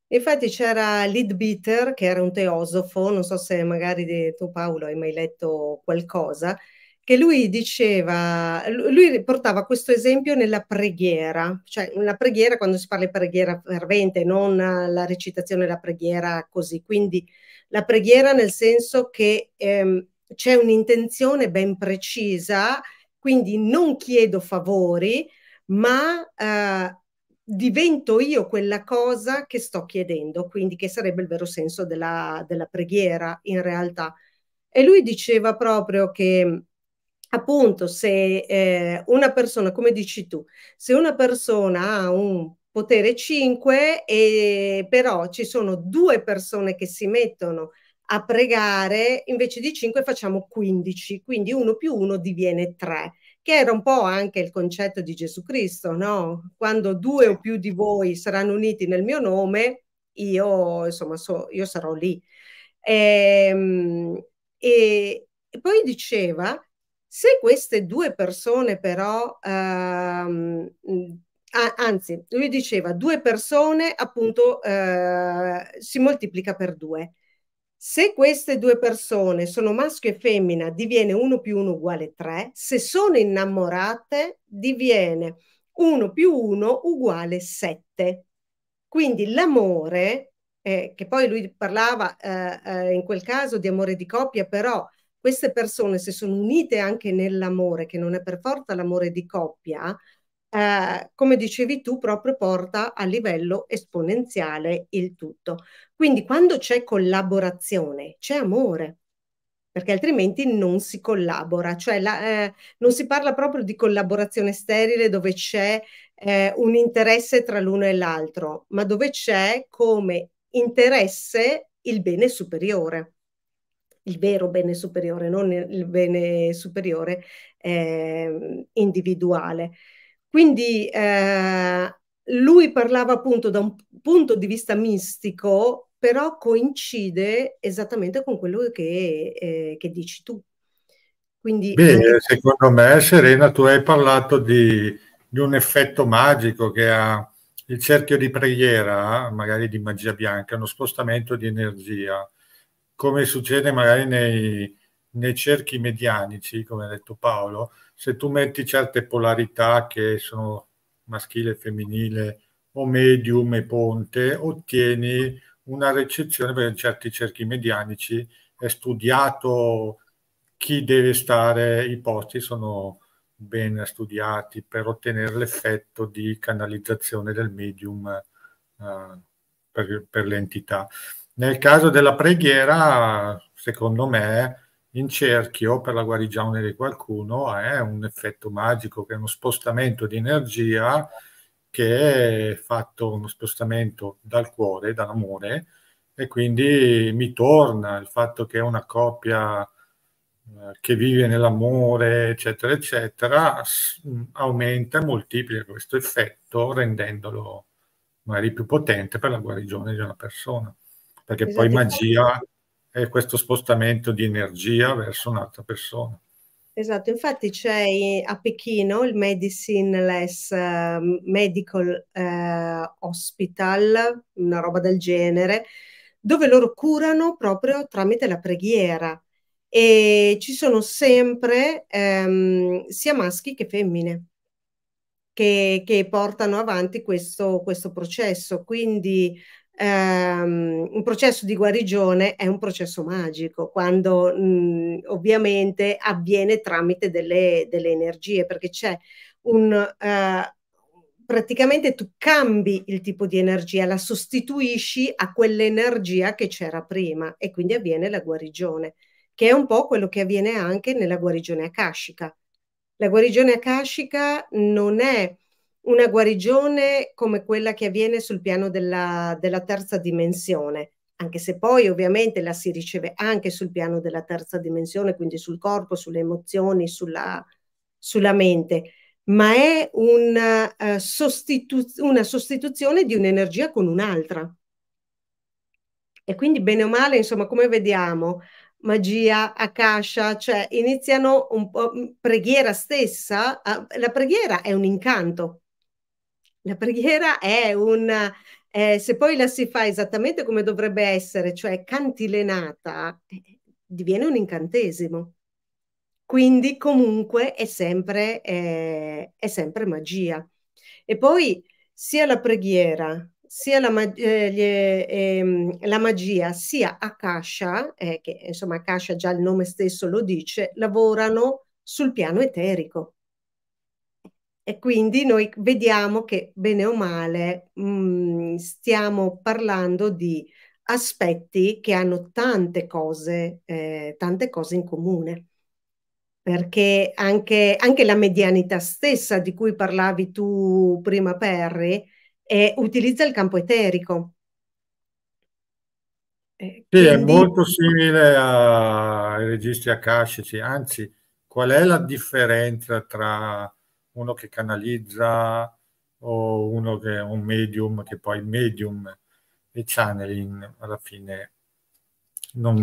infatti c'era Leadbeater che era un teosofo, non so se magari tu Paolo hai mai letto qualcosa, che lui diceva, lui portava questo esempio nella preghiera, cioè la preghiera quando si parla di preghiera fervente, non la recitazione della preghiera così, quindi la preghiera nel senso che ehm, c'è un'intenzione ben precisa, quindi non chiedo favori, ma eh, divento io quella cosa che sto chiedendo, quindi che sarebbe il vero senso della, della preghiera in realtà. E lui diceva proprio che appunto se eh, una persona, come dici tu, se una persona ha un potere 5 e eh, però ci sono due persone che si mettono a pregare, invece di 5 facciamo 15, quindi 1 più 1 diviene 3, che era un po' anche il concetto di Gesù Cristo, no? Quando due o più di voi saranno uniti nel mio nome, io, insomma, so, io sarò lì. E, ehm, e, e, poi diceva, se queste due persone però, ehm, anzi, lui diceva, due persone appunto eh, si moltiplica per due. Se queste due persone sono maschio e femmina, diviene 1 più 1 uguale 3. Se sono innamorate, diviene 1 più 1 uguale 7. Quindi l'amore, eh, che poi lui parlava eh, eh, in quel caso di amore di coppia, però queste persone se sono unite anche nell'amore, che non è per forza l'amore di coppia, eh, come dicevi tu, proprio porta a livello esponenziale il tutto. Quindi quando c'è collaborazione, c'è amore, perché altrimenti non si collabora, cioè la, eh, non si parla proprio di collaborazione sterile dove c'è eh, un interesse tra l'uno e l'altro, ma dove c'è come interesse il bene superiore, il vero bene superiore, non il bene superiore ehm, individuale. Quindi eh, lui parlava appunto da un punto di vista mistico, però coincide esattamente con quello che, eh, che dici tu. Quindi, Bene, eh, secondo me Serena tu hai parlato di, di un effetto magico che ha il cerchio di preghiera, magari di magia bianca, uno spostamento di energia, come succede magari nei, nei cerchi medianici, come ha detto Paolo, se tu metti certe polarità che sono maschile e femminile o medium e ponte, ottieni una recezione per certi cerchi medianici. È studiato chi deve stare, i posti sono ben studiati per ottenere l'effetto di canalizzazione del medium eh, per, per l'entità. Nel caso della preghiera, secondo me, in cerchio per la guarigione di qualcuno è un effetto magico che è uno spostamento di energia che è fatto uno spostamento dal cuore, dall'amore e quindi mi torna il fatto che una coppia eh, che vive nell'amore, eccetera, eccetera, aumenta e moltiplica questo effetto rendendolo magari più potente per la guarigione di una persona, perché poi esatto, magia è questo spostamento di energia verso un'altra persona. Esatto, infatti c'è a Pechino il Medicine Less ehm, Medical eh, Hospital, una roba del genere, dove loro curano proprio tramite la preghiera e ci sono sempre ehm, sia maschi che femmine che, che portano avanti questo, questo processo. Quindi Um, un processo di guarigione è un processo magico quando mh, mhmm, ovviamente avviene tramite delle, delle energie perché c'è un uh, praticamente tu cambi il tipo di energia la sostituisci a quell'energia che c'era prima e quindi avviene la guarigione che è un po' quello che avviene anche nella guarigione akashica la guarigione akashica non è una guarigione come quella che avviene sul piano della, della terza dimensione, anche se poi ovviamente la si riceve anche sul piano della terza dimensione, quindi sul corpo, sulle emozioni, sulla, sulla mente, ma è una, uh, eh, sostitu una sostituzione di un'energia con un'altra. E quindi bene o male, insomma, come vediamo, magia, akasha, cioè iniziano un po' preghiera stessa, ah, la preghiera è un incanto, la preghiera è un, eh, se poi la si fa esattamente come dovrebbe essere, cioè cantilenata, eh, diviene un incantesimo. Quindi comunque è sempre, eh, è sempre magia. E poi sia la preghiera, sia la, mag eh, ehm, la magia, sia Akasha, eh, che insomma Akasha già il nome stesso lo dice, lavorano sul piano eterico. E quindi noi vediamo che, bene o male, mh, mm, stiamo parlando di aspetti che hanno tante cose, eh, tante cose in comune. Perché anche, anche, la medianità stessa di cui parlavi tu prima, Perry, eh, utilizza il campo eterico. Eh, sì, è molto simile ai registri akashici, anzi, qual è la differenza tra uno che canalizza o uno che è un medium, che poi medium e channeling alla fine non,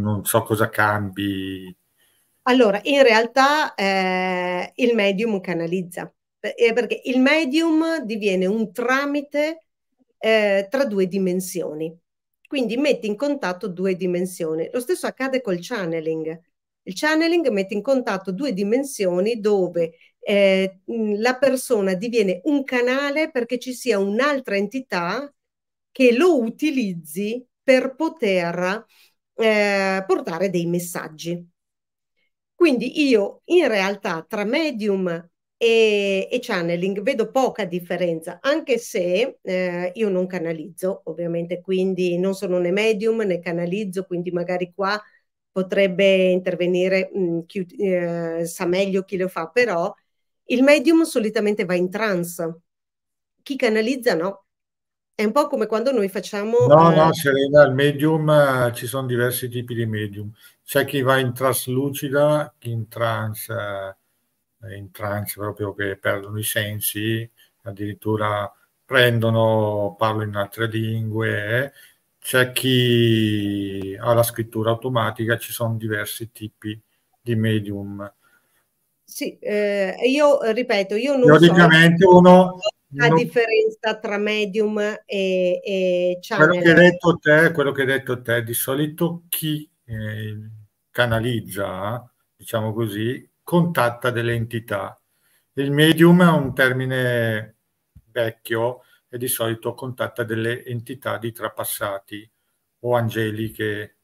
non so cosa cambi. Allora, in realtà eh, il medium canalizza, eh, perché il medium diviene un tramite eh, tra due dimensioni, quindi metti in contatto due dimensioni. Lo stesso accade col channeling. Il channeling mette in contatto due dimensioni dove eh, la persona diviene un canale perché ci sia un'altra entità che lo utilizzi per poter eh, portare dei messaggi. Quindi io in realtà tra medium e, e channeling vedo poca differenza, anche se eh, io non canalizzo, ovviamente, quindi non sono né medium né canalizzo, quindi magari qua potrebbe intervenire mh, chi eh, sa meglio chi lo fa, però il medium solitamente va in trance, chi canalizza no. È un po' come quando noi facciamo... No, eh... no, Serena, il medium, eh, ci sono diversi tipi di medium. C'è chi va in traslucida, chi in trance, eh, in trance proprio che perdono i sensi, addirittura prendono, parlo in altre lingue, eh. c'è chi ha la scrittura automatica, ci sono diversi tipi di medium. Sì, eh, io eh, ripeto, io non Teoricamente so uno, la uno... differenza tra medium e, e channel. Quello che, hai detto te, quello che hai detto te, di solito chi eh, canalizza, diciamo così, contatta delle entità. Il medium è un termine vecchio e di solito contatta delle entità di trapassati o angeliche.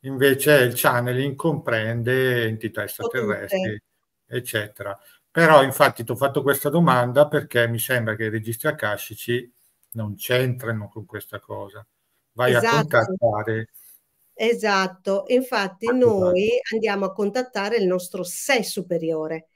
Invece il channeling comprende entità extraterrestri eccetera. Però infatti ti ho fatto questa domanda perché mi sembra che i registri akashici non c'entrano con questa cosa. Vai esatto. a contattare. Esatto, infatti ah, noi esatto. andiamo a contattare il nostro sé superiore.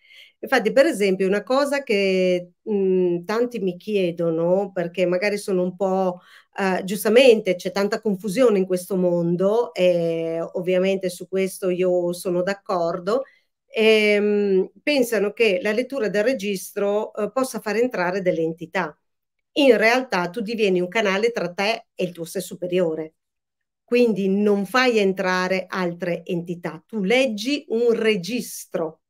Infatti, per esempio, una cosa che mh, tanti mi chiedono, perché magari sono un po' eh, giustamente c'è tanta confusione in questo mondo, e ovviamente su questo io sono d'accordo, ehm, pensano che la lettura del registro eh, possa far entrare delle entità. In realtà tu divieni un canale tra te e il tuo sé superiore. Quindi non fai entrare altre entità, tu leggi un registro.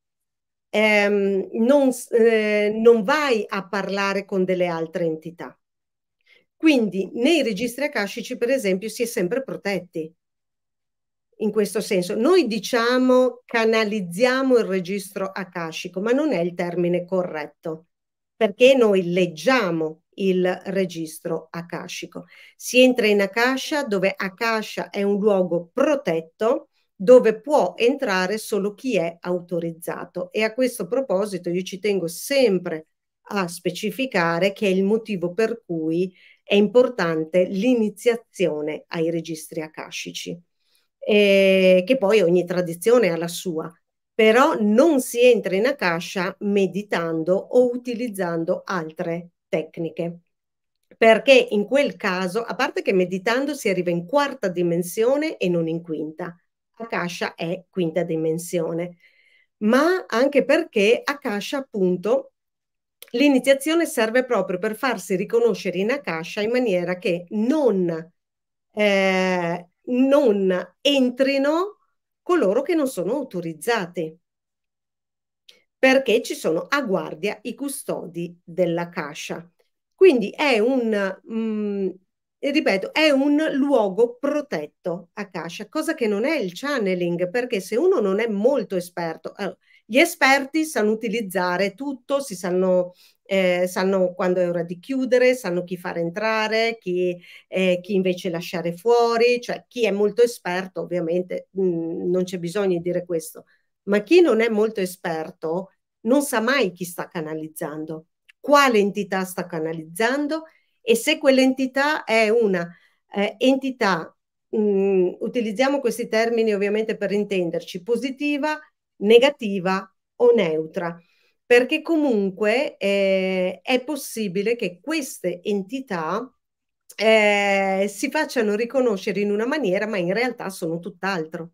Ehm, non, eh, non vai a parlare con delle altre entità. Quindi nei registri akashici, per esempio, si è sempre protetti in questo senso. Noi diciamo canalizziamo il registro akashico, ma non è il termine corretto, perché noi leggiamo il registro akashico. Si entra in Akasha dove Akasha è un luogo protetto dove può entrare solo chi è autorizzato e a questo proposito io ci tengo sempre a specificare che è il motivo per cui è importante l'iniziazione ai registri akashici eh, che poi ogni tradizione ha la sua, però non si entra in Akasha meditando o utilizzando altre tecniche. Perché in quel caso, a parte che meditando si arriva in quarta dimensione e non in quinta, Akasha è quinta dimensione, ma anche perché Akasha appunto l'iniziazione serve proprio per farsi riconoscere in Akasha in maniera che non eh, non entrino coloro che non sono autorizzati perché ci sono a guardia i custodi della cascia. Quindi è un, mh, mm, ripeto, è un luogo protetto a cascia, cosa che non è il channeling, perché se uno non è molto esperto, eh, gli esperti sanno utilizzare tutto, si sanno eh, sanno quando è ora di chiudere, sanno chi far entrare, chi, eh, chi invece lasciare fuori, cioè chi è molto esperto ovviamente mh, mm, non c'è bisogno di dire questo, ma chi non è molto esperto non sa mai chi sta canalizzando, quale entità sta canalizzando e se quell'entità è una eh, entità, mh, mm, utilizziamo questi termini ovviamente per intenderci, positiva, negativa o neutra perché comunque eh, è possibile che queste entità eh, si facciano riconoscere in una maniera, ma in realtà sono tutt'altro.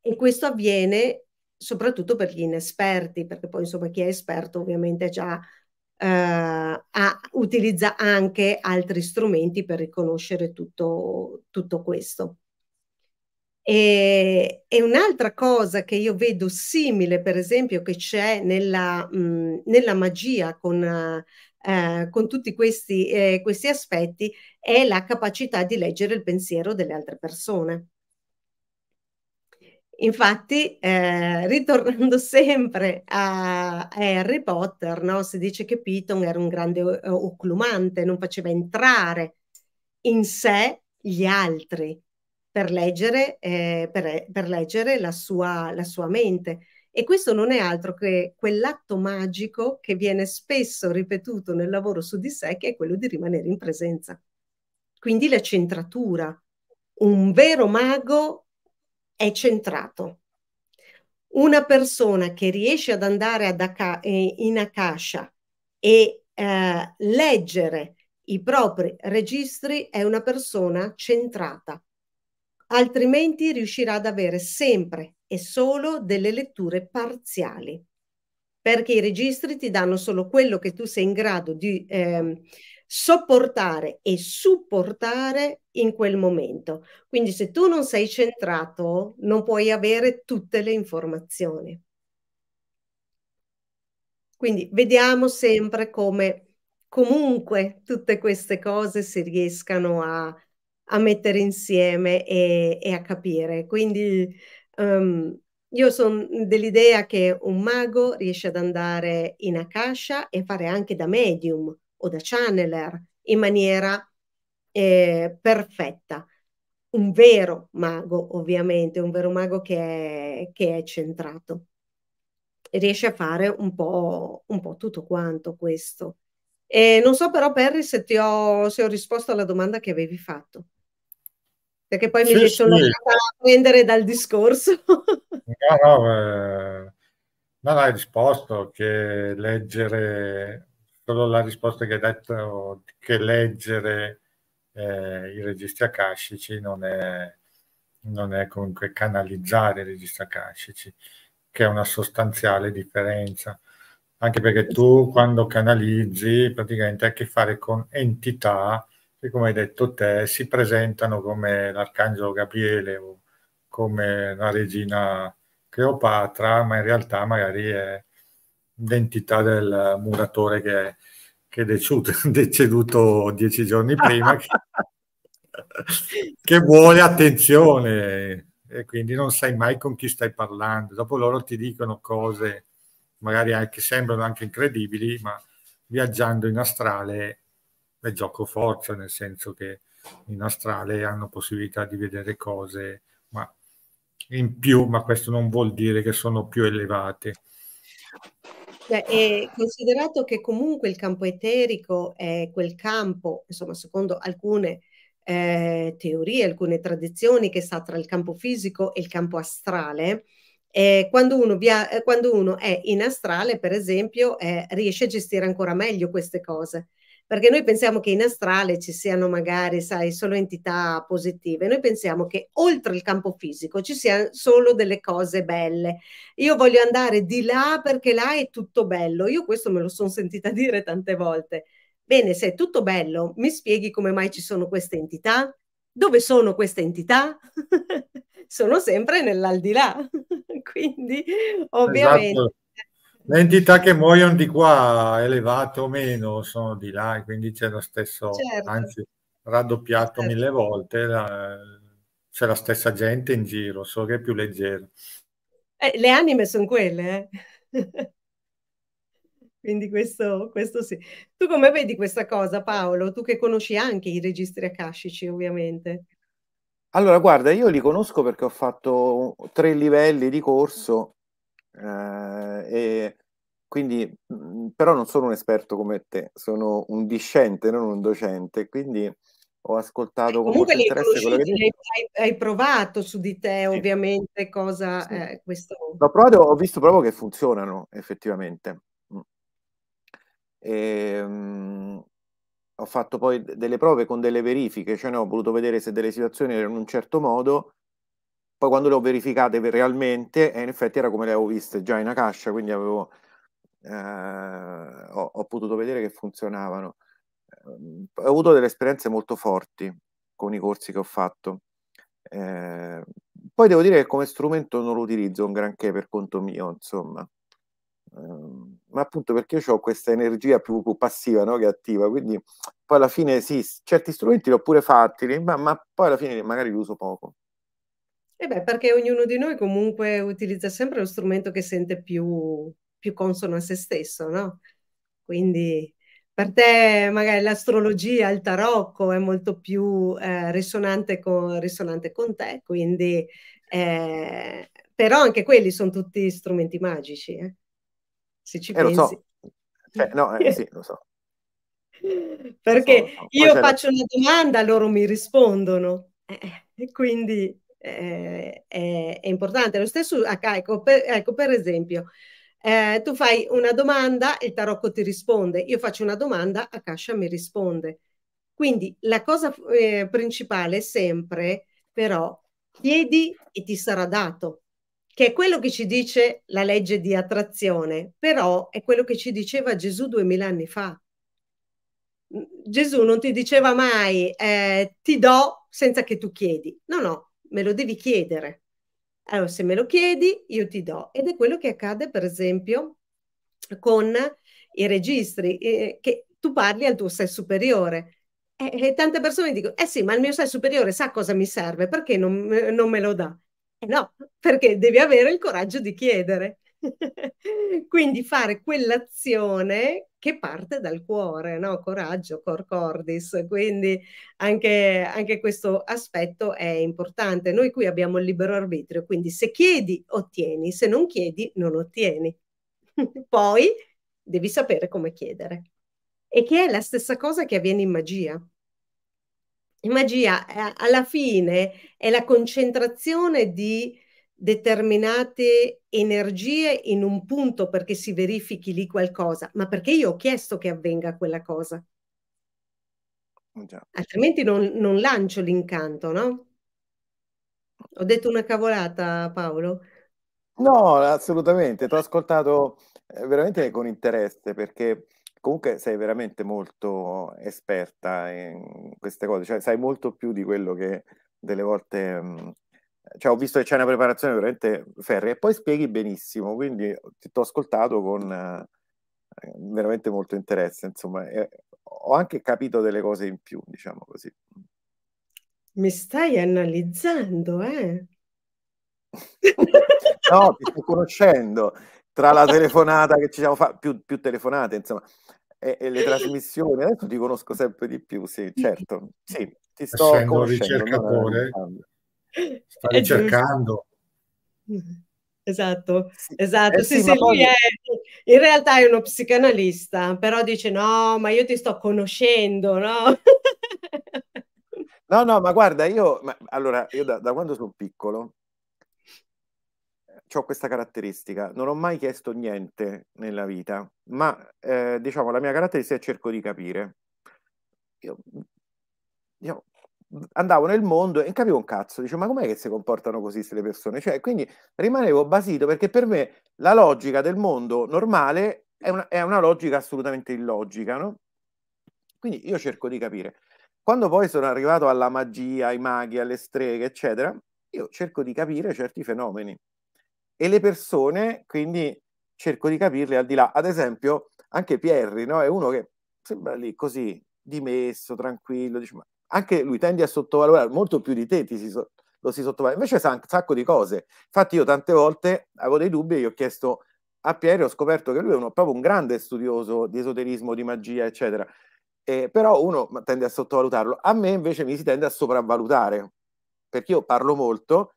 E questo avviene soprattutto per gli inesperti, perché poi insomma chi è esperto ovviamente già eh, ha, utilizza anche altri strumenti per riconoscere tutto, tutto questo. E, e, un'altra cosa che io vedo simile, per esempio, che c'è nella, mh, mhmm, nella magia con, uh, con tutti questi, eh, questi, aspetti, è la capacità di leggere il pensiero delle altre persone. Infatti, eh, ritornando *laughs* sempre a, Harry Potter, no? si dice che Piton era un grande eh, occlumante, non faceva entrare in sé gli altri, per leggere, eh, per, per leggere la, sua, la sua mente. E questo non è altro che quell'atto magico che viene spesso ripetuto nel lavoro su di sé, che è quello di rimanere in presenza. Quindi la centratura. Un vero mago è centrato. Una persona che riesce ad andare ad Aka- eh, in Akasha e eh, leggere i propri registri è una persona centrata, altrimenti riuscirà ad avere sempre e solo delle letture parziali, perché i registri ti danno solo quello che tu sei in grado di eh, sopportare e supportare in quel momento. Quindi se tu non sei centrato, non puoi avere tutte le informazioni. Quindi vediamo sempre come comunque tutte queste cose si riescano a a mettere insieme e, e a capire. Quindi um, io sono dell'idea che un mago riesce ad andare in Akasha e fare anche da medium o da channeler in maniera eh, perfetta. Un vero mago, ovviamente, un vero mago che è, che è centrato. E riesce a fare un po', un po tutto quanto questo. E non so però, Perry, se, ho, se ho risposto alla domanda che avevi fatto perché poi sì, mi sono sì. andata a prendere dal discorso. *laughs* no, no, eh, non hai risposto che leggere, solo la risposta che hai detto che leggere eh, i registri akashici non è, non è comunque canalizzare i registri akashici, che è una sostanziale differenza. Anche perché tu quando canalizzi praticamente hai a che fare con entità che come hai detto te si presentano come l'arcangelo Gabriele o come la regina Cleopatra, ma in realtà magari è l'entità del muratore che è, che è deceduto, *laughs* deceduto dieci giorni prima, che, che vuole attenzione e quindi non sai mai con chi stai parlando. Dopo loro ti dicono cose magari anche sembrano anche incredibili, ma viaggiando in astrale è gioco forza, nel senso che in astrale hanno possibilità di vedere cose ma in più, ma questo non vuol dire che sono più elevate. Beh, considerato che comunque il campo eterico è quel campo, insomma, secondo alcune eh, teorie, alcune tradizioni che sta tra il campo fisico e il campo astrale, eh, quando, uno via, eh, quando, uno è in astrale, per esempio, eh, riesce a gestire ancora meglio queste cose perché noi pensiamo che in astrale ci siano magari, sai, solo entità positive, noi pensiamo che oltre il campo fisico ci siano solo delle cose belle. Io voglio andare di là perché là è tutto bello. Io questo me lo sono sentita *laughs* dire tante volte. Bene, se è tutto bello, mi spieghi come mai ci sono queste entità? Dove sono queste entità? *laughs* sono sempre nell'aldilà. *laughs* Quindi, esatto. ovviamente. Esatto le entità che muoiono di qua elevato o meno sono di là, quindi c'è lo stesso, certo. anzi raddoppiato certo. mille volte, la, c'è la stessa gente in giro, solo che è più leggero. Eh, le anime sono quelle, eh? *laughs* quindi questo, questo sì. Tu come vedi questa cosa Paolo? Tu che conosci anche i registri akashici ovviamente. Allora, guarda, io li conosco perché ho fatto tre livelli di corso eh, e quindi, mm, però non sono un esperto come te, sono un discente, non un docente, quindi ho ascoltato con Comunque molto interesse quello che dici. Hai, hai provato su di te sì. ovviamente cosa sì. eh, questo... L'ho provato, ho visto proprio che funzionano effettivamente. E, um, mm. ehm, ho fatto poi delle prove con delle verifiche, cioè no, ho voluto vedere se delle situazioni erano in un certo modo poi quando le ho verificate realmente, eh, in effetti era come le avevo viste già in Akasha, quindi avevo, eh, ho, ho, potuto vedere che funzionavano. Ehm, ho avuto delle esperienze molto forti con i corsi che ho fatto. Ehm, poi devo dire che come strumento non lo utilizzo un granché per conto mio, insomma. Ehm, ma appunto perché io ho questa energia più, più passiva no, che attiva, quindi poi alla fine sì, certi strumenti li ho pure fatti, ma, ma poi alla fine magari li uso poco. Eh beh, perché ognuno di noi comunque utilizza sempre lo strumento che sente più, più consono a se stesso, no? Quindi per te magari l'astrologia, il tarocco è molto più eh, risonante, con, risonante, con, te, quindi, eh, però anche quelli sono tutti strumenti magici, eh? se ci eh, pensi. Lo so. Cioè, no, eh, sì, lo so. Perché so, io cioè, faccio una domanda, loro mi rispondono, eh, quindi eh, è, è, importante. Lo stesso, ah, ecco, per, ecco, per esempio, eh, tu fai una domanda, il tarocco ti risponde, io faccio una domanda, Akasha mi risponde. Quindi la cosa eh, principale è sempre però chiedi e ti sarà dato, che è quello che ci dice la legge di attrazione, però è quello che ci diceva Gesù duemila anni fa. Gesù non ti diceva mai eh, ti do senza che tu chiedi, no, no, me lo devi chiedere. Allora, se me lo chiedi, io ti do. Ed è quello che accade, per esempio, con i registri, eh, che tu parli al tuo sé superiore. E, e, tante persone dicono, eh sì, ma il mio sé superiore sa cosa mi serve, perché non, eh, non me lo dà? Eh no, perché devi avere il coraggio di chiedere. *laughs* Quindi fare quell'azione che parte dal cuore, no? coraggio, cor cordis, quindi anche, anche questo aspetto è importante. Noi qui abbiamo il libero arbitrio, quindi se chiedi ottieni, se non chiedi non ottieni. *laughs* Poi devi sapere come chiedere. E che è la stessa cosa che avviene in magia. In magia eh, alla fine è la concentrazione di determinate energie in un punto perché si verifichi lì qualcosa, ma perché io ho chiesto che avvenga quella cosa. Eh, Altrimenti non, non lancio l'incanto, no? Ho detto una cavolata, Paolo? No, assolutamente. Ti ho ascoltato eh, veramente con interesse perché comunque sei veramente molto esperta in queste cose, cioè sai molto più di quello che delle volte mm, cioè, ho visto che c'è una preparazione veramente ferrea e poi spieghi benissimo, quindi ti ho ascoltato con eh, veramente molto interesse, insomma, e ho anche capito delle cose in più, diciamo così. Mi stai analizzando, eh? *laughs* no, ti sto conoscendo tra la telefonata che ci siamo fatti, più, più, telefonate, insomma, e, e, le trasmissioni. Adesso ti conosco sempre di più, sì, certo. Sì, ti sto Essendo conoscendo. ricercatore, no, Sta ricercando. Esatto, esatto. Eh sì, sì, poi... è, in realtà è uno psicanalista, però dice no, ma io ti sto conoscendo, no? *laughs* No, no, ma guarda, io, ma, allora, io da, da quando sono piccolo eh, ho questa caratteristica, non ho mai chiesto niente nella vita, ma eh, diciamo la mia caratteristica è cerco di capire. Io, io andavo nel mondo e capivo un cazzo, dicevo ma com'è che si comportano così queste persone? Cioè, quindi rimanevo basito perché per me la logica del mondo normale è una, è una logica assolutamente illogica, no? Quindi io cerco di capire. Quando poi sono arrivato alla magia, ai maghi, alle streghe, eccetera, io cerco di capire certi fenomeni e le persone, quindi cerco di capirle al di là. Ad esempio, anche Pierri no? è uno che sembra lì così dimesso, tranquillo, dice ma anche lui tende a sottovalutare molto più di te, si, lo si sottovaluta. Invece sa un sacco di cose. Infatti io tante volte avevo dei dubbi e gli ho chiesto a Piero, ho scoperto che lui è uno, proprio un grande studioso di esoterismo, di magia, eccetera. Eh, però uno tende a sottovalutarlo. A me invece mi si tende a sopravvalutare, perché io parlo molto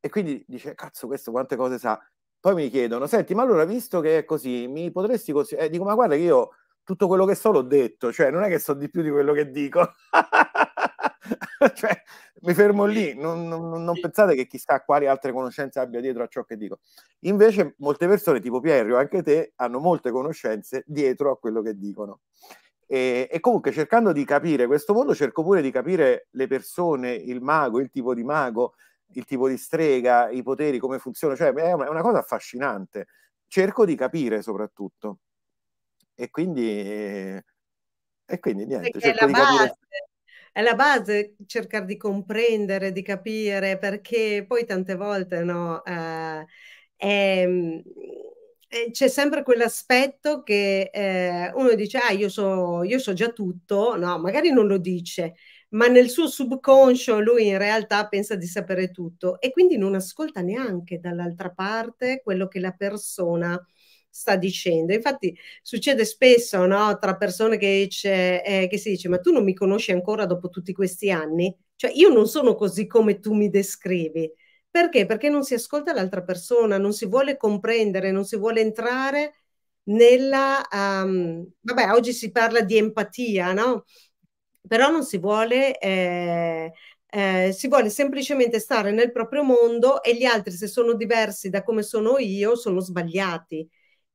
e quindi dice, cazzo, questo quante cose sa. Poi mi chiedono, senti, ma allora visto che è così, mi potresti consigliare? Eh, dico, ma guarda che io tutto quello che so l'ho detto, cioè non è che so di più di quello che dico. *laughs* cioè, mi fermo lì, non, non, non, pensate che chissà quali altre conoscenze abbia dietro a ciò che dico. Invece molte persone, tipo Pierrio, anche te, hanno molte conoscenze dietro a quello che dicono. E, e, comunque cercando di capire questo mondo, cerco pure di capire le persone, il mago, il tipo di mago, il tipo di strega, i poteri, come funziona, cioè è una, è una cosa affascinante. Cerco di capire soprattutto e quindi, e quindi niente. È la, base, è la base cercare di comprendere, di capire, perché poi tante volte no, eh, è, ehm, eh, c'è sempre quell'aspetto che eh, uno dice, ah, io so, io so già tutto, no, magari non lo dice, ma nel suo subconscio lui in realtà pensa di sapere tutto e quindi non ascolta neanche dall'altra parte quello che la persona sta dicendo. Infatti succede spesso no, tra persone che, eh, che si dice ma tu non mi conosci ancora dopo tutti questi anni? Cioè io non sono così come tu mi descrivi. Perché? Perché non si ascolta l'altra persona, non si vuole comprendere, non si vuole entrare nella... Um, vabbè, oggi si parla di empatia, no? Però non si vuole... Eh, eh, si vuole semplicemente stare nel proprio mondo e gli altri, se sono diversi da come sono io, sono sbagliati.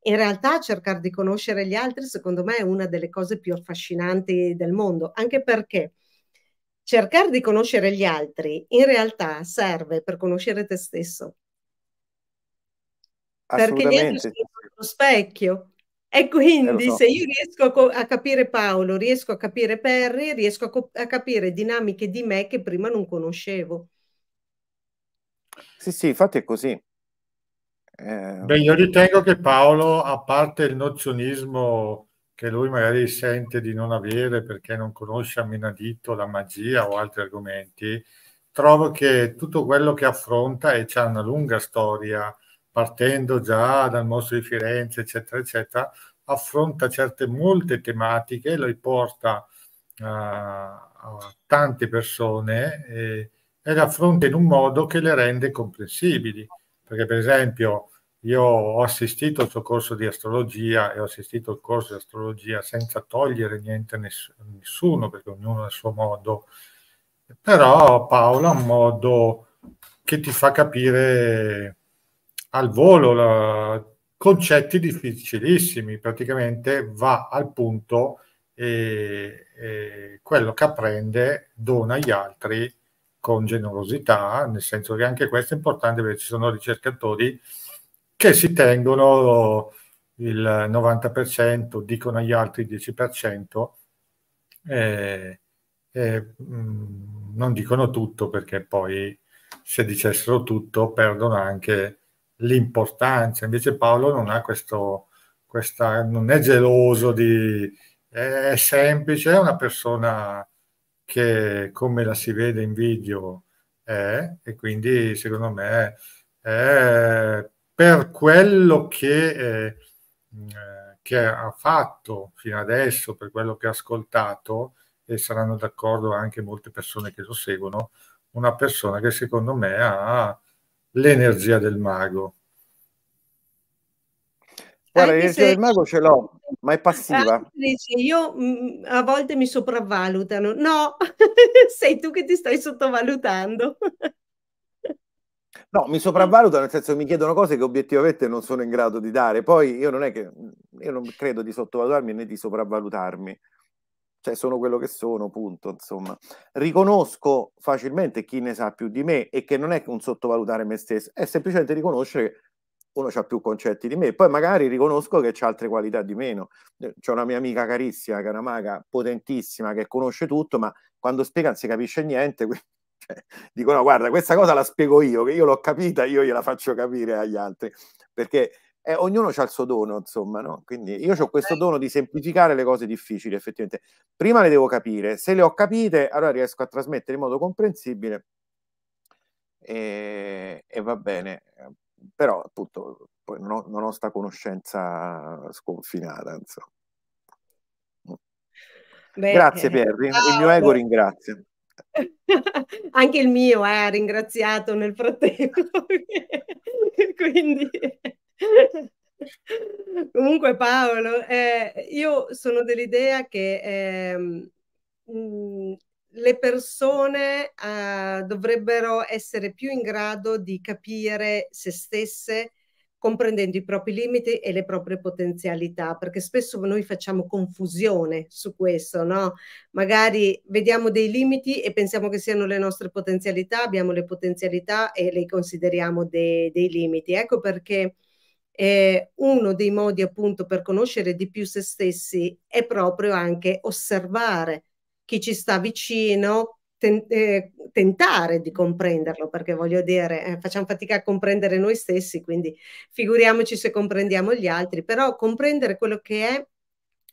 In realtà cercare di conoscere gli altri, secondo me, è una delle cose più affascinanti del mondo, anche perché cercare di conoscere gli altri in realtà serve per conoscere te stesso. Perché gli altri sono lo specchio. E quindi eh, so. se io riesco a, a, capire Paolo, riesco a capire Perry, riesco a, a capire dinamiche di me che prima non conoscevo. Sì, sì, infatti è così. Ehm, Beh, io ritengo che Paolo, a parte il nozionismo che lui magari sente di non avere perché non conosce a menadito la magia o altri argomenti, trovo che tutto quello che affronta e c'è una lunga storia, partendo già dal mostro di Firenze, eccetera, eccetera, affronta certe molte tematiche, lo porta a, eh, a tante persone e, e le affronta in un modo che le rende comprensibili perché per esempio io ho assistito al suo corso di astrologia e ho assistito al corso di astrologia senza togliere niente a nessuno, perché ognuno ha il suo modo, però Paolo ha un modo che ti fa capire al volo la, concetti difficilissimi, praticamente va al punto e, e quello che apprende dona agli altri con generosità, nel senso che anche questo è importante perché ci sono ricercatori che si tengono il 90%, dicono agli altri il 10%, e, e mm, non dicono tutto perché poi se dicessero tutto perdono anche l'importanza. Invece Paolo non ha questo, questa, non è geloso di, è semplice, è una persona che come la si vede in video è e quindi secondo me è per quello che, eh, mm, eh, che ha fatto fino adesso, per quello che ha ascoltato e saranno d'accordo anche molte persone che lo seguono, una persona che secondo me ha l'energia del mago. Guarda, l'energia se... del mago ce l'ho, ma è passiva. Dice, io mh, mm, a volte mi sopravvalutano. No, *laughs* sei tu che ti stai sottovalutando. No, mi sopravvalutano, nel senso che mi chiedono cose che obiettivamente non sono in grado di dare. Poi io non è che io non credo di sottovalutarmi né di sopravvalutarmi. Cioè, sono quello che sono, punto. Insomma, riconosco facilmente chi ne sa più di me e che non è un sottovalutare me stesso, è semplicemente riconoscere che uno ha più concetti di me, poi magari riconosco che c'è altre qualità di meno. Eh, c'è una mia amica carissima, che è una maga potentissima, che conosce tutto, ma quando spiega non si capisce niente. *laughs* cioè, dico guarda, questa cosa la spiego io, che io l'ho capita, io gliela faccio capire agli altri, perché eh, ognuno ha il suo dono, insomma, no? Quindi io ho questo dono di semplificare le cose difficili, effettivamente. Prima le devo capire, se le ho capite, allora riesco a trasmettere in modo comprensibile e, e va bene però appunto non ho, non ho sta conoscenza sconfinata. Insomma. Beh, Grazie eh, Pierri, ciao. il mio ego ringrazia. *laughs* Anche il mio eh, ha eh, ringraziato nel frattempo. *laughs* Quindi... *laughs* Comunque Paolo, eh, io sono dell'idea che eh, mh, mm, le persone eh, dovrebbero essere più in grado di capire se stesse comprendendo i propri limiti e le proprie potenzialità, perché spesso noi facciamo confusione su questo, no? Magari vediamo dei limiti e pensiamo che siano le nostre potenzialità, abbiamo le potenzialità e le consideriamo de dei limiti. Ecco perché eh, uno dei modi appunto per conoscere di più se stessi è proprio anche osservare chi ci sta vicino ten- eh, tentare di comprenderlo, perché voglio dire, eh, facciamo fatica a comprendere noi stessi, quindi figuriamoci se comprendiamo gli altri, però comprendere quello che è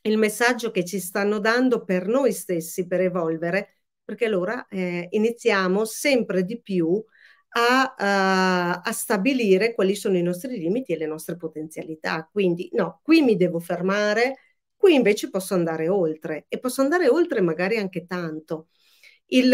il messaggio che ci stanno dando per noi stessi per evolvere, perché allora eh, iniziamo sempre di più a, a, eh, a, stabilire quali sono i nostri limiti e le nostre potenzialità. Quindi no, qui mi devo fermare, Qui invece posso andare oltre e posso andare oltre magari anche tanto. Il,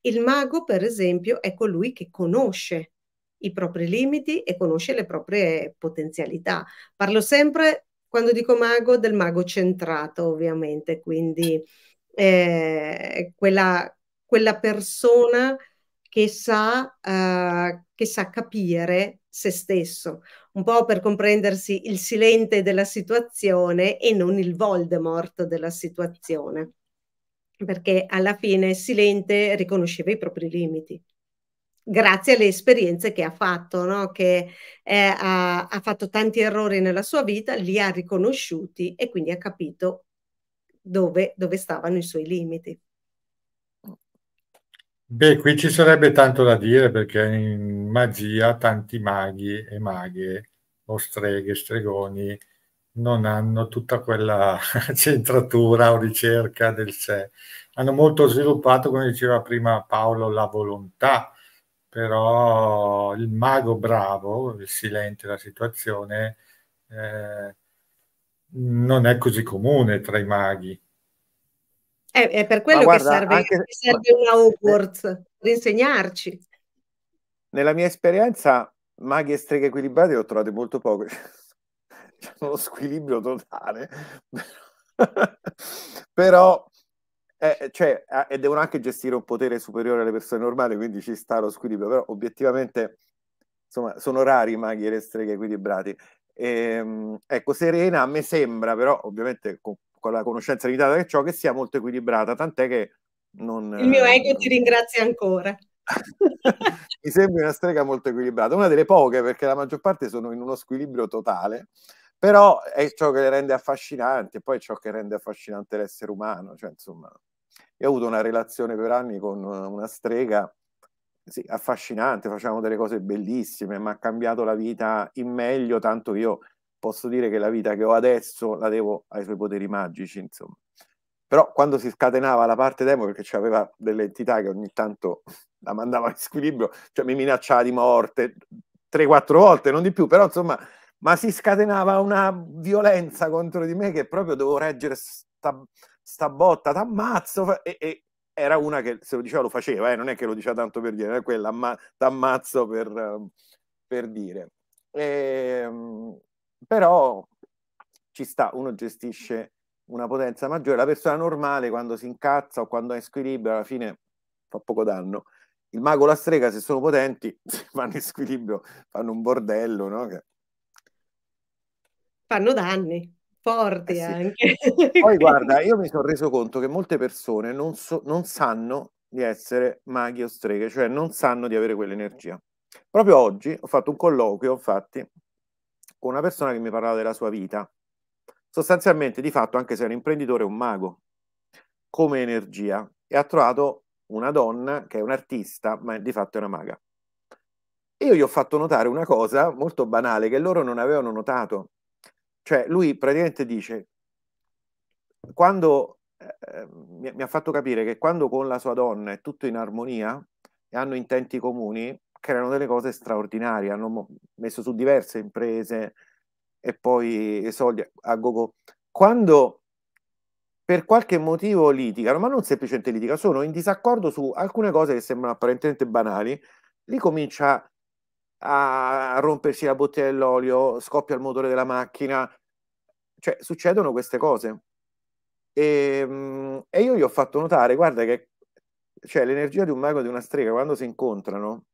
il mago, per esempio, è colui che conosce i propri limiti e conosce le proprie potenzialità. Parlo sempre, quando dico mago, del mago centrato, ovviamente, quindi eh, quella, quella persona che sa, eh, che sa capire se stesso, un po' per comprendersi il silente della situazione e non il Voldemort della situazione, perché alla fine silente riconosceva i propri limiti grazie alle esperienze che ha fatto, no? che eh, ha, ha, fatto tanti errori nella sua vita, li ha riconosciuti e quindi ha capito dove, dove stavano i suoi limiti. Beh, qui ci sarebbe tanto da dire perché in magia tanti maghi e maghe o streghe, stregoni non hanno tutta quella *laughs* centratura o ricerca del sé. Hanno molto sviluppato, come diceva prima Paolo, la volontà, però il mago bravo, il silente la situazione, eh, non è così comune tra i maghi è, eh, è per quello guarda, che serve, anche... che serve una Hogwarts, per insegnarci. Nella mia esperienza, maghi e streghe equilibrate le ho trovate molto poche. *laughs* C'è uno squilibrio totale. *laughs* Però eh, cioè, eh, devono anche gestire un potere superiore alle persone normali, quindi ci sta lo squilibrio, però obiettivamente insomma, sono rari i maghi e le streghe equilibrati. E, ehm, ecco, Serena a me sembra, però ovviamente con con la conoscenza limitata che ciò che sia molto equilibrata, tant'è che non... Il mio eh, ego ti ringrazia ancora. *laughs* mi sembra una strega molto equilibrata, una delle poche perché la maggior parte sono in uno squilibrio totale, però è ciò che le rende affascinanti e poi è ciò che rende affascinante l'essere umano, cioè insomma, io ho avuto una relazione per anni con una strega sì, affascinante, facevamo delle cose bellissime, ma ha cambiato la vita in meglio, tanto che io posso dire che la vita che ho adesso la devo ai suoi poteri magici, insomma. Però quando si scatenava la parte demo, perché c'aveva delle entità che ogni tanto la mandava in squilibrio, cioè mi minacciava di morte 3-4 volte, non di più, però insomma, ma si scatenava una violenza contro di me che proprio dovevo reggere sta, sta botta, t'ammazzo, e, e era una che se lo diceva lo faceva, eh, non è che lo diceva tanto per dire, è quella, ma t'ammazzo per, per dire. E, ehm, però ci sta, uno gestisce una potenza maggiore, la persona normale quando si incazza o quando è in squilibrio alla fine fa poco danno. Il mago o la strega, se sono potenti, vanno *laughs* in squilibrio, fanno un bordello, no? Che... Fanno danni forti eh sì. anche. *laughs* Poi guarda, *laughs* io mi sono reso conto che molte persone non, so, non sanno di essere maghi o streghe, cioè non sanno di avere quell'energia. Proprio oggi ho fatto un colloquio, infatti, con una persona che mi parlava della sua vita. Sostanzialmente, di fatto, anche se è un imprenditore, è un mago come energia e ha trovato una donna che è un'artista, ma di fatto è una maga. io gli ho fatto notare una cosa molto banale che loro non avevano notato. Cioè, lui praticamente dice, quando eh, eh mi ha fatto capire che quando con la sua donna è tutto in armonia e hanno intenti comuni, creano delle cose straordinarie, hanno messo su diverse imprese e poi i soldi a gogo. Quando per qualche motivo litigano, ma non semplicemente litigano, sono in disaccordo su alcune cose che sembrano apparentemente banali, lì comincia a rompersi la bottiglia dell'olio, scoppia il motore della macchina, cioè succedono queste cose. E, ehm, e io gli ho fatto notare, guarda che cioè, l'energia di un mago e di una strega quando si incontrano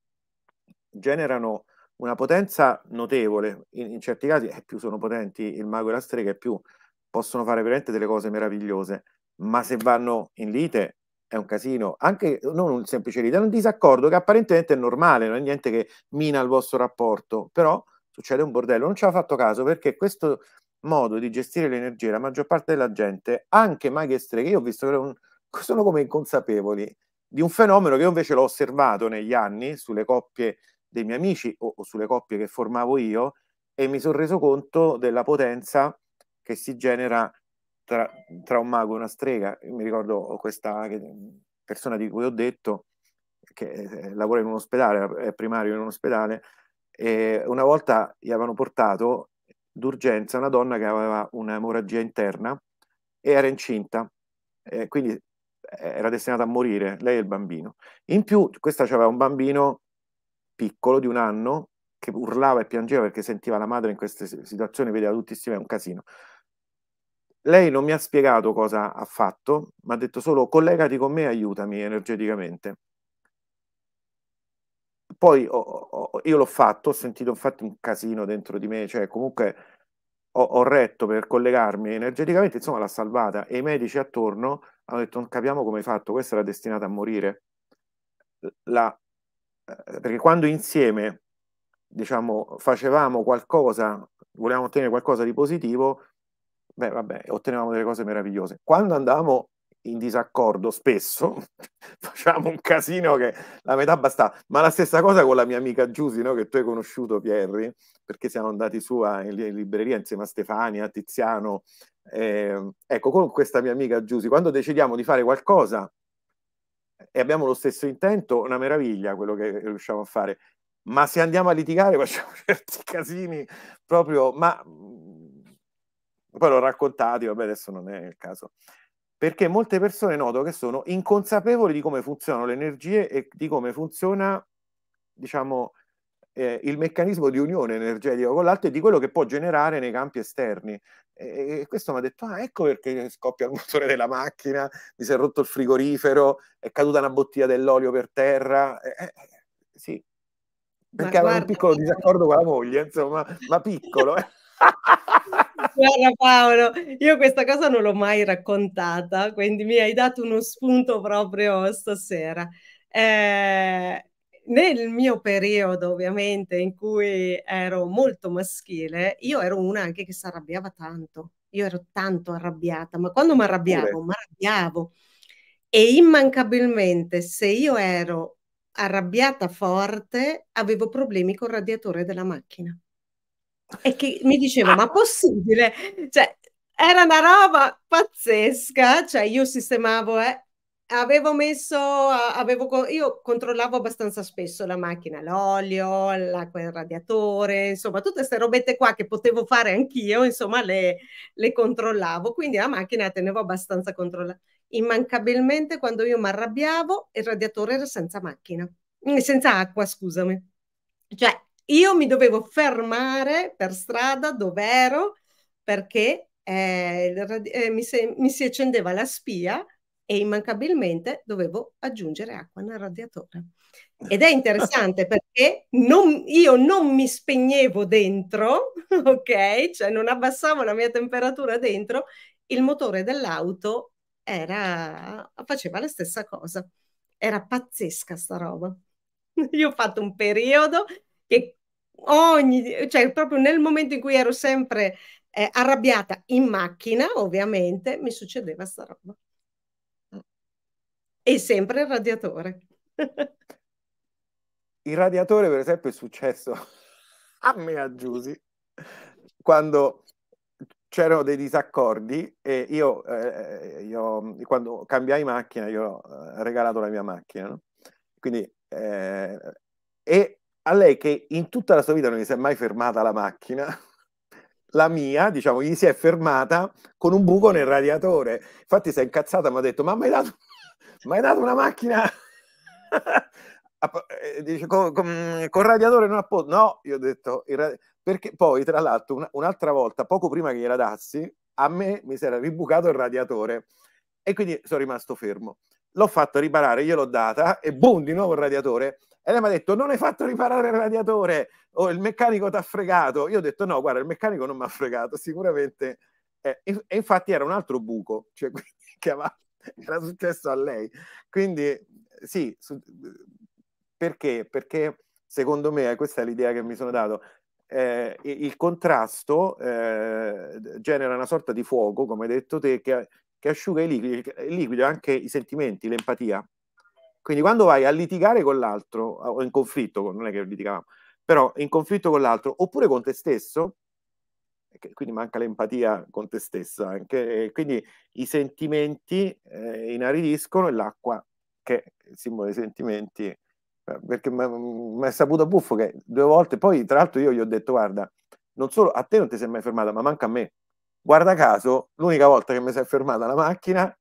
generano una potenza notevole, in, in certi casi eh, più sono potenti il mago e la strega e più possono fare veramente delle cose meravigliose, ma se vanno in lite è un casino, anche non un semplice lite, è un disaccordo che apparentemente è normale, non è niente che mina il vostro rapporto, però succede un bordello, non ci ha fatto caso perché questo modo di gestire l'energia, la maggior parte della gente, anche maghi e streghe, io ho visto che sono come inconsapevoli di un fenomeno che io invece l'ho osservato negli anni sulle coppie dei miei amici o, o sulle coppie che formavo io e mi sono reso conto della potenza che si genera tra, tra, un mago e una strega. Io mi ricordo questa persona di cui ho detto che eh, lavora in un ospedale, è primario in un ospedale, e una volta gli avevano portato d'urgenza una donna che aveva un'emorragia interna e era incinta, e quindi eh, era destinata a morire, lei e il bambino. In più, questa aveva un bambino piccolo di un anno che urlava e piangeva perché sentiva la madre in queste situazioni, vedeva tutti insieme, è un casino. Lei non mi ha spiegato cosa ha fatto, ma ha detto solo collegati con me aiutami energeticamente. Poi oh, oh, io l'ho fatto, ho sentito infatti un casino dentro di me, cioè comunque ho, ho retto per collegarmi energeticamente, insomma l'ha salvata e i medici attorno hanno detto non capiamo come hai fatto, questa era destinata a morire. La, eh, perché quando insieme diciamo, facevamo qualcosa, volevamo ottenere qualcosa di positivo, beh, vabbè, ottenevamo delle cose meravigliose. Quando andavamo in disaccordo, spesso *laughs* facciamo un casino che la metà basta. Ma la stessa cosa con la mia amica Giusi no? che tu hai conosciuto, Pierri, perché siamo andati su a, in, in, libreria insieme a Stefania, a Tiziano. Eh, ecco, con questa mia amica Giusi quando decidiamo di fare qualcosa e abbiamo lo stesso intento, una meraviglia quello che riusciamo a fare. Ma se andiamo a litigare *laughs* facciamo certi casini proprio, ma mm, poi l'ho raccontato, vabbè adesso non è il caso. Perché molte persone noto che sono inconsapevoli di come funzionano le energie e di come funziona, diciamo, eh, il meccanismo di unione energetica con l'altro e di quello che può generare nei campi esterni. E questo mi ha detto: Ah, ecco perché scoppia il motore della macchina, mi si è rotto il frigorifero, è caduta una bottiglia dell'olio per terra. Eh, sì, perché aveva un piccolo eh. disaccordo con la moglie, insomma, ma piccolo. Eh. *laughs* Guarda Paolo, io questa cosa non l'ho mai raccontata, quindi mi hai dato uno spunto proprio stasera. Eh, nel mio periodo ovviamente in cui ero molto maschile, io ero una anche che si arrabbiava tanto, io ero tanto arrabbiata, ma quando mi arrabbiavo, mi arrabbiavo e immancabilmente se io ero arrabbiata forte avevo problemi col radiatore della macchina e che mi diceva ah. ma possibile cioè era una roba pazzesca cioè io sistemavo eh, avevo messo, avevo, io controllavo abbastanza spesso la macchina, l'olio, l'acqua del radiatore, insomma, tutte queste robette qua che potevo fare anch'io, insomma, le, le controllavo. Quindi la macchina la tenevo abbastanza controllata. Immancabilmente, quando io mi arrabbiavo, il radiatore era senza macchina, eh, senza acqua, scusami. Cioè, io mi dovevo fermare per strada dove ero perché eh, il, eh, mi, se, mi si accendeva la spia e immancabilmente dovevo aggiungere acqua nel radiatore. Ed è interessante perché non, io non mi spegnevo dentro, *laughs* ok? Cioè non abbassavo la mia temperatura dentro, il motore dell'auto era, faceva la stessa cosa. Era pazzesca sta roba. *laughs* Io ho fatto un periodo che ogni, cioè proprio nel momento in cui ero sempre eh, arrabbiata in macchina, ovviamente, mi succedeva sta roba. E sempre il radiatore. *laughs* il radiatore, per esempio, è successo *laughs* a me a Giusy quando c'erano dei disaccordi e io, eh, io, quando cambiai macchina io eh, ho regalato la mia macchina no? quindi eh, e a lei che in tutta la sua vita non gli si è mai fermata la macchina *laughs* la mia, diciamo, gli si è fermata con un buco nel radiatore. Infatti si è incazzata, mi ha detto, ma mi hai dato ma hai dato una macchina *laughs* eh, dice, con, con, con, radiatore non appoggio. No, io ho detto, perché poi tra l'altro un, un'altra volta, poco prima che gliela dassi, a me mi si era ribucato il radiatore e quindi sono rimasto fermo. L'ho fatto riparare, gliel'ho data e boom, di nuovo il radiatore. E lei mi ha detto: Non hai fatto riparare il radiatore, o oh, il meccanico ti ha fregato. Io ho detto: No, guarda, il meccanico non mi ha fregato, sicuramente. Eh, e, e, infatti era un altro buco, cioè, *laughs* quindi, che aveva *laughs* era successo a lei. Quindi sì, su, perché? Perché secondo me, questa è l'idea che mi sono dato, eh, il contrasto eh, genera una sorta di fuoco, come hai detto te, che, che asciuga i liquidi, il liquido anche i sentimenti, l'empatia. Quindi quando vai a litigare con l'altro, o in conflitto, non è che litigavamo, però in conflitto con l'altro, oppure con te stesso, quindi manca l'empatia con te stessa anche, quindi i sentimenti eh, inaridiscono e l'acqua che è il simbolo dei sentimenti eh, perché mi è saputo buffo che due volte poi tra l'altro io gli ho detto guarda non solo a te non ti sei mai fermata ma manca a me guarda caso l'unica volta che mi sei fermata la macchina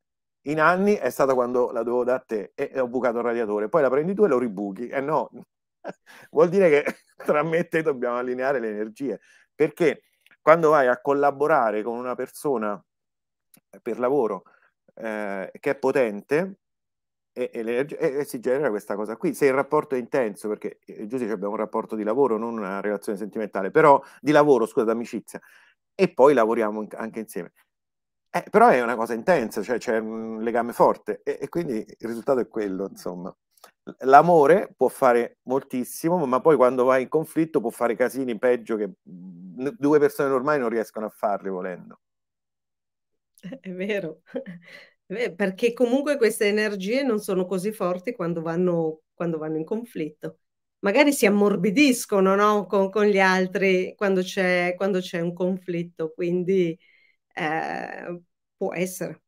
in anni è stata quando la dovevo da te e ho bucato il radiatore poi la prendi tu e lo ribuchi e eh no *laughs* vuol dire che *laughs* tra me e te dobbiamo allineare le energie perché quando vai a collaborare con una persona eh, per lavoro eh, che è potente, e, e, e, si genera questa cosa qui. Se il rapporto è intenso, perché eh, Giuseppe abbiamo un rapporto di lavoro, non una relazione sentimentale, però di lavoro, scusa, d'amicizia, e poi lavoriamo in, anche insieme. Eh, però è una cosa intensa, cioè c'è un legame forte e, e quindi il risultato è quello, insomma l'amore può fare moltissimo, ma poi quando va in conflitto può fare casini peggio che mhmm, due persone normali non riescono a farli volendo. Eh, è vero, *laughs* perché comunque queste energie non sono così forti quando vanno, quando vanno in conflitto. Magari si ammorbidiscono no? con, con, gli altri quando c'è, quando c'è un conflitto, quindi eh, può essere.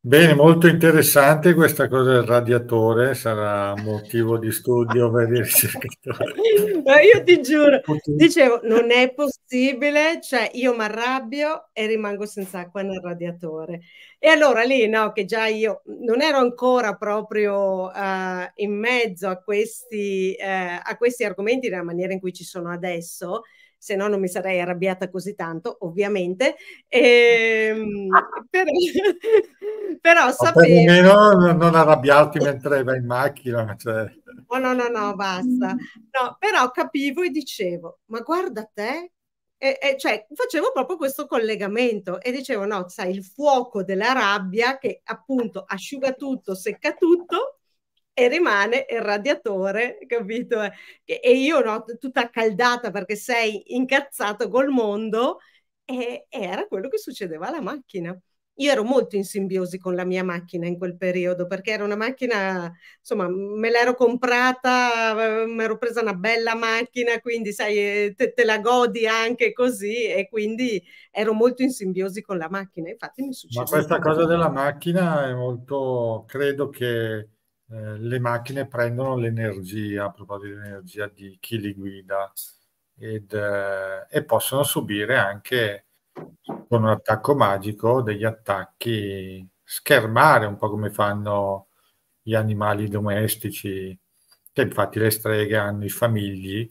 Bene, molto interessante questa cosa del radiatore, sarà motivo di studio per il ricercatore. *laughs* io ti giuro, dicevo, non è possibile, cioè io mi arrabbio e rimango senza acqua nel radiatore. E allora lì, no, che già io non ero ancora proprio uh, in mezzo a questi, uh, a questi argomenti nella maniera in cui ci sono adesso, se no non mi sarei arrabbiata così tanto, ovviamente. *laughs* Ehm, però, *laughs* però sapevo... meno non arrabbiarti mentre vai in macchina. Cioè. Oh, no, no, no, basta. No, però capivo e dicevo, ma guarda te, e, e, cioè, facevo proprio questo collegamento e dicevo: no, sai, il fuoco della rabbia che appunto asciuga tutto, secca tutto, e rimane il radiatore, capito? E io no, tutta accaldata perché sei incazzato col mondo e era quello che succedeva alla macchina. Io ero molto in simbiosi con la mia macchina in quel periodo perché era una macchina, insomma, me l'ero comprata, mi ero presa una bella macchina, quindi sai, eh, te, te, la godi anche così e quindi ero molto in simbiosi con la macchina. Infatti mi succede. Ma questa cosa della macchina è molto, credo che eh, le macchine prendono l'energia, proprio l'energia di chi li guida ed, eh, e possono subire anche con un attacco magico degli attacchi, schermare un po' come fanno gli animali domestici, che infatti le streghe hanno i famigli,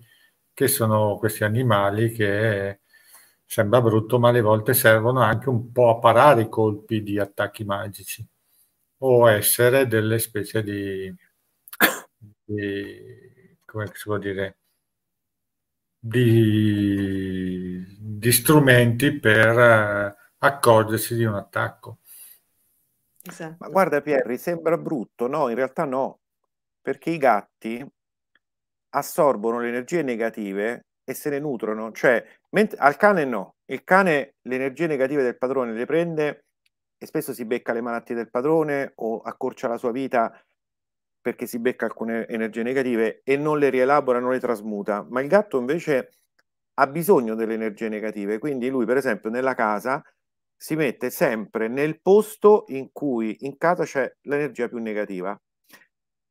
che sono questi animali che sembra brutto, ma alle volte servono anche un po' a parare i colpi di attacchi magici o essere delle specie di, di come si può dire, di, di strumenti per eh, accorgersi di un attacco. Esatto. Ma guarda Pierri, sembra brutto, no, in realtà no, perché i gatti assorbono le energie negative e se ne nutrono, cioè al cane no, il cane le energie negative del padrone le prende e spesso si becca le malattie del padrone o accorcia la sua vita perché si becca alcune energie negative e non le rielabora, non le trasmuta, ma il gatto invece ha bisogno delle energie negative, quindi lui per esempio nella casa si mette sempre nel posto in cui in casa c'è l'energia più negativa.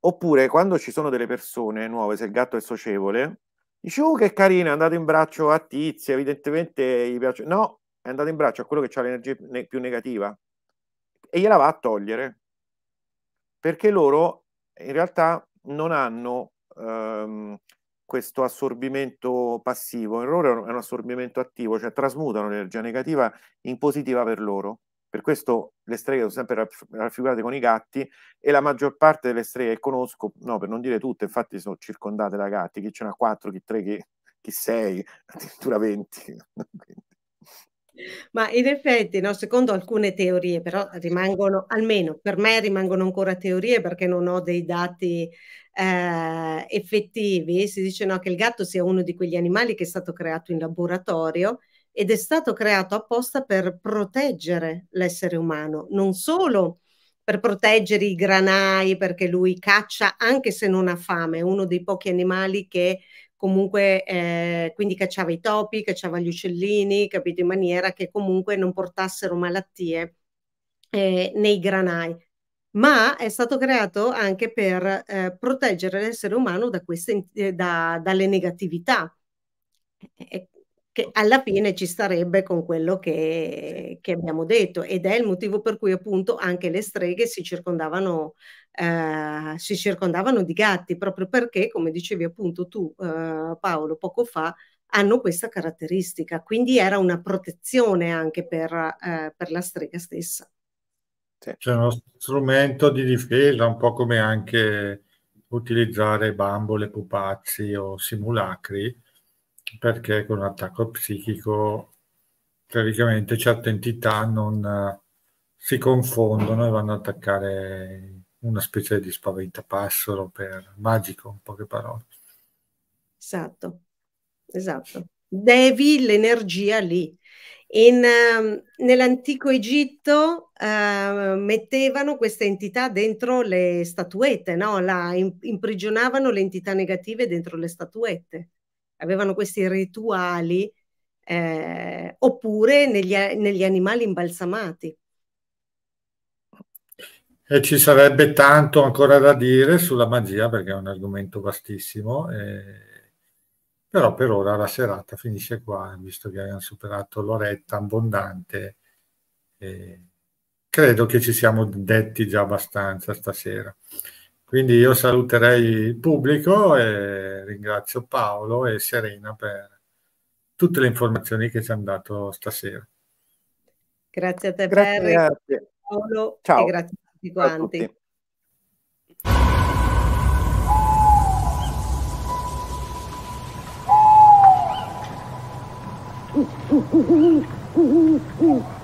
Oppure quando ci sono delle persone nuove, se il gatto è socievole, dice oh che carina, è andato in braccio a Tizia, evidentemente gli piace. No, è andato in braccio a quello che ha l'energia più negativa e gliela va a togliere perché loro in realtà non hanno ehm, questo assorbimento passivo, il loro è un assorbimento attivo, cioè trasmutano l'energia negativa in positiva per loro. Per questo le streghe sono sempre raffigurate con i gatti e la maggior parte delle streghe che conosco, no, per non dire tutte, infatti sono circondate da gatti, chi ce n'ha 4, chi 3, chi, chi 6, *laughs* addirittura 20. *laughs* Ma in effetti, no, secondo alcune teorie, però rimangono, almeno per me rimangono ancora teorie perché non ho dei dati eh, effettivi, si dice no, che il gatto sia uno di quegli animali che è stato creato in laboratorio ed è stato creato apposta per proteggere l'essere umano, non solo per proteggere i granai perché lui caccia anche se non ha fame, è uno dei pochi animali che comunque eh, quindi cacciava i topi, cacciava gli uccellini, capito, in maniera che comunque non portassero malattie eh, nei granai. Ma è stato creato anche per eh, proteggere l'essere umano da queste, eh, da, dalle negatività. E, che alla fine ci starebbe con quello che, che, abbiamo detto ed è il motivo per cui appunto anche le streghe si circondavano, eh, si circondavano di gatti, proprio perché, come dicevi appunto tu eh, Paolo poco fa, hanno questa caratteristica, quindi era una protezione anche per, eh, per la strega stessa. C'è uno strumento di difesa, un po' come anche utilizzare bambole, pupazzi o simulacri, perché con un attacco psichico teoricamente certe entità non eh, si confondono e vanno ad attaccare una specie di spaventapassero per magico, in poche parole. Esatto, esatto. Devi l'energia lì. Um, nell'antico Egitto uh, mettevano queste entità dentro le statuette, no? La, imprigionavano le entità negative dentro le statuette avevano questi rituali, eh, oppure negli, negli animali imbalsamati. E ci sarebbe tanto ancora da dire sulla magia perché è un argomento vastissimo, eh, però per ora la serata finisce qua, visto che abbiamo superato l'oretta abbondante. E credo che ci siamo detti già abbastanza stasera. Quindi io saluterei il pubblico e ringrazio Paolo e Serena per tutte le informazioni che ci hanno dato stasera. Grazie a te grazie, Perry, grazie. Paolo Ciao. e grazie a tutti quanti. A tutti. *laughs*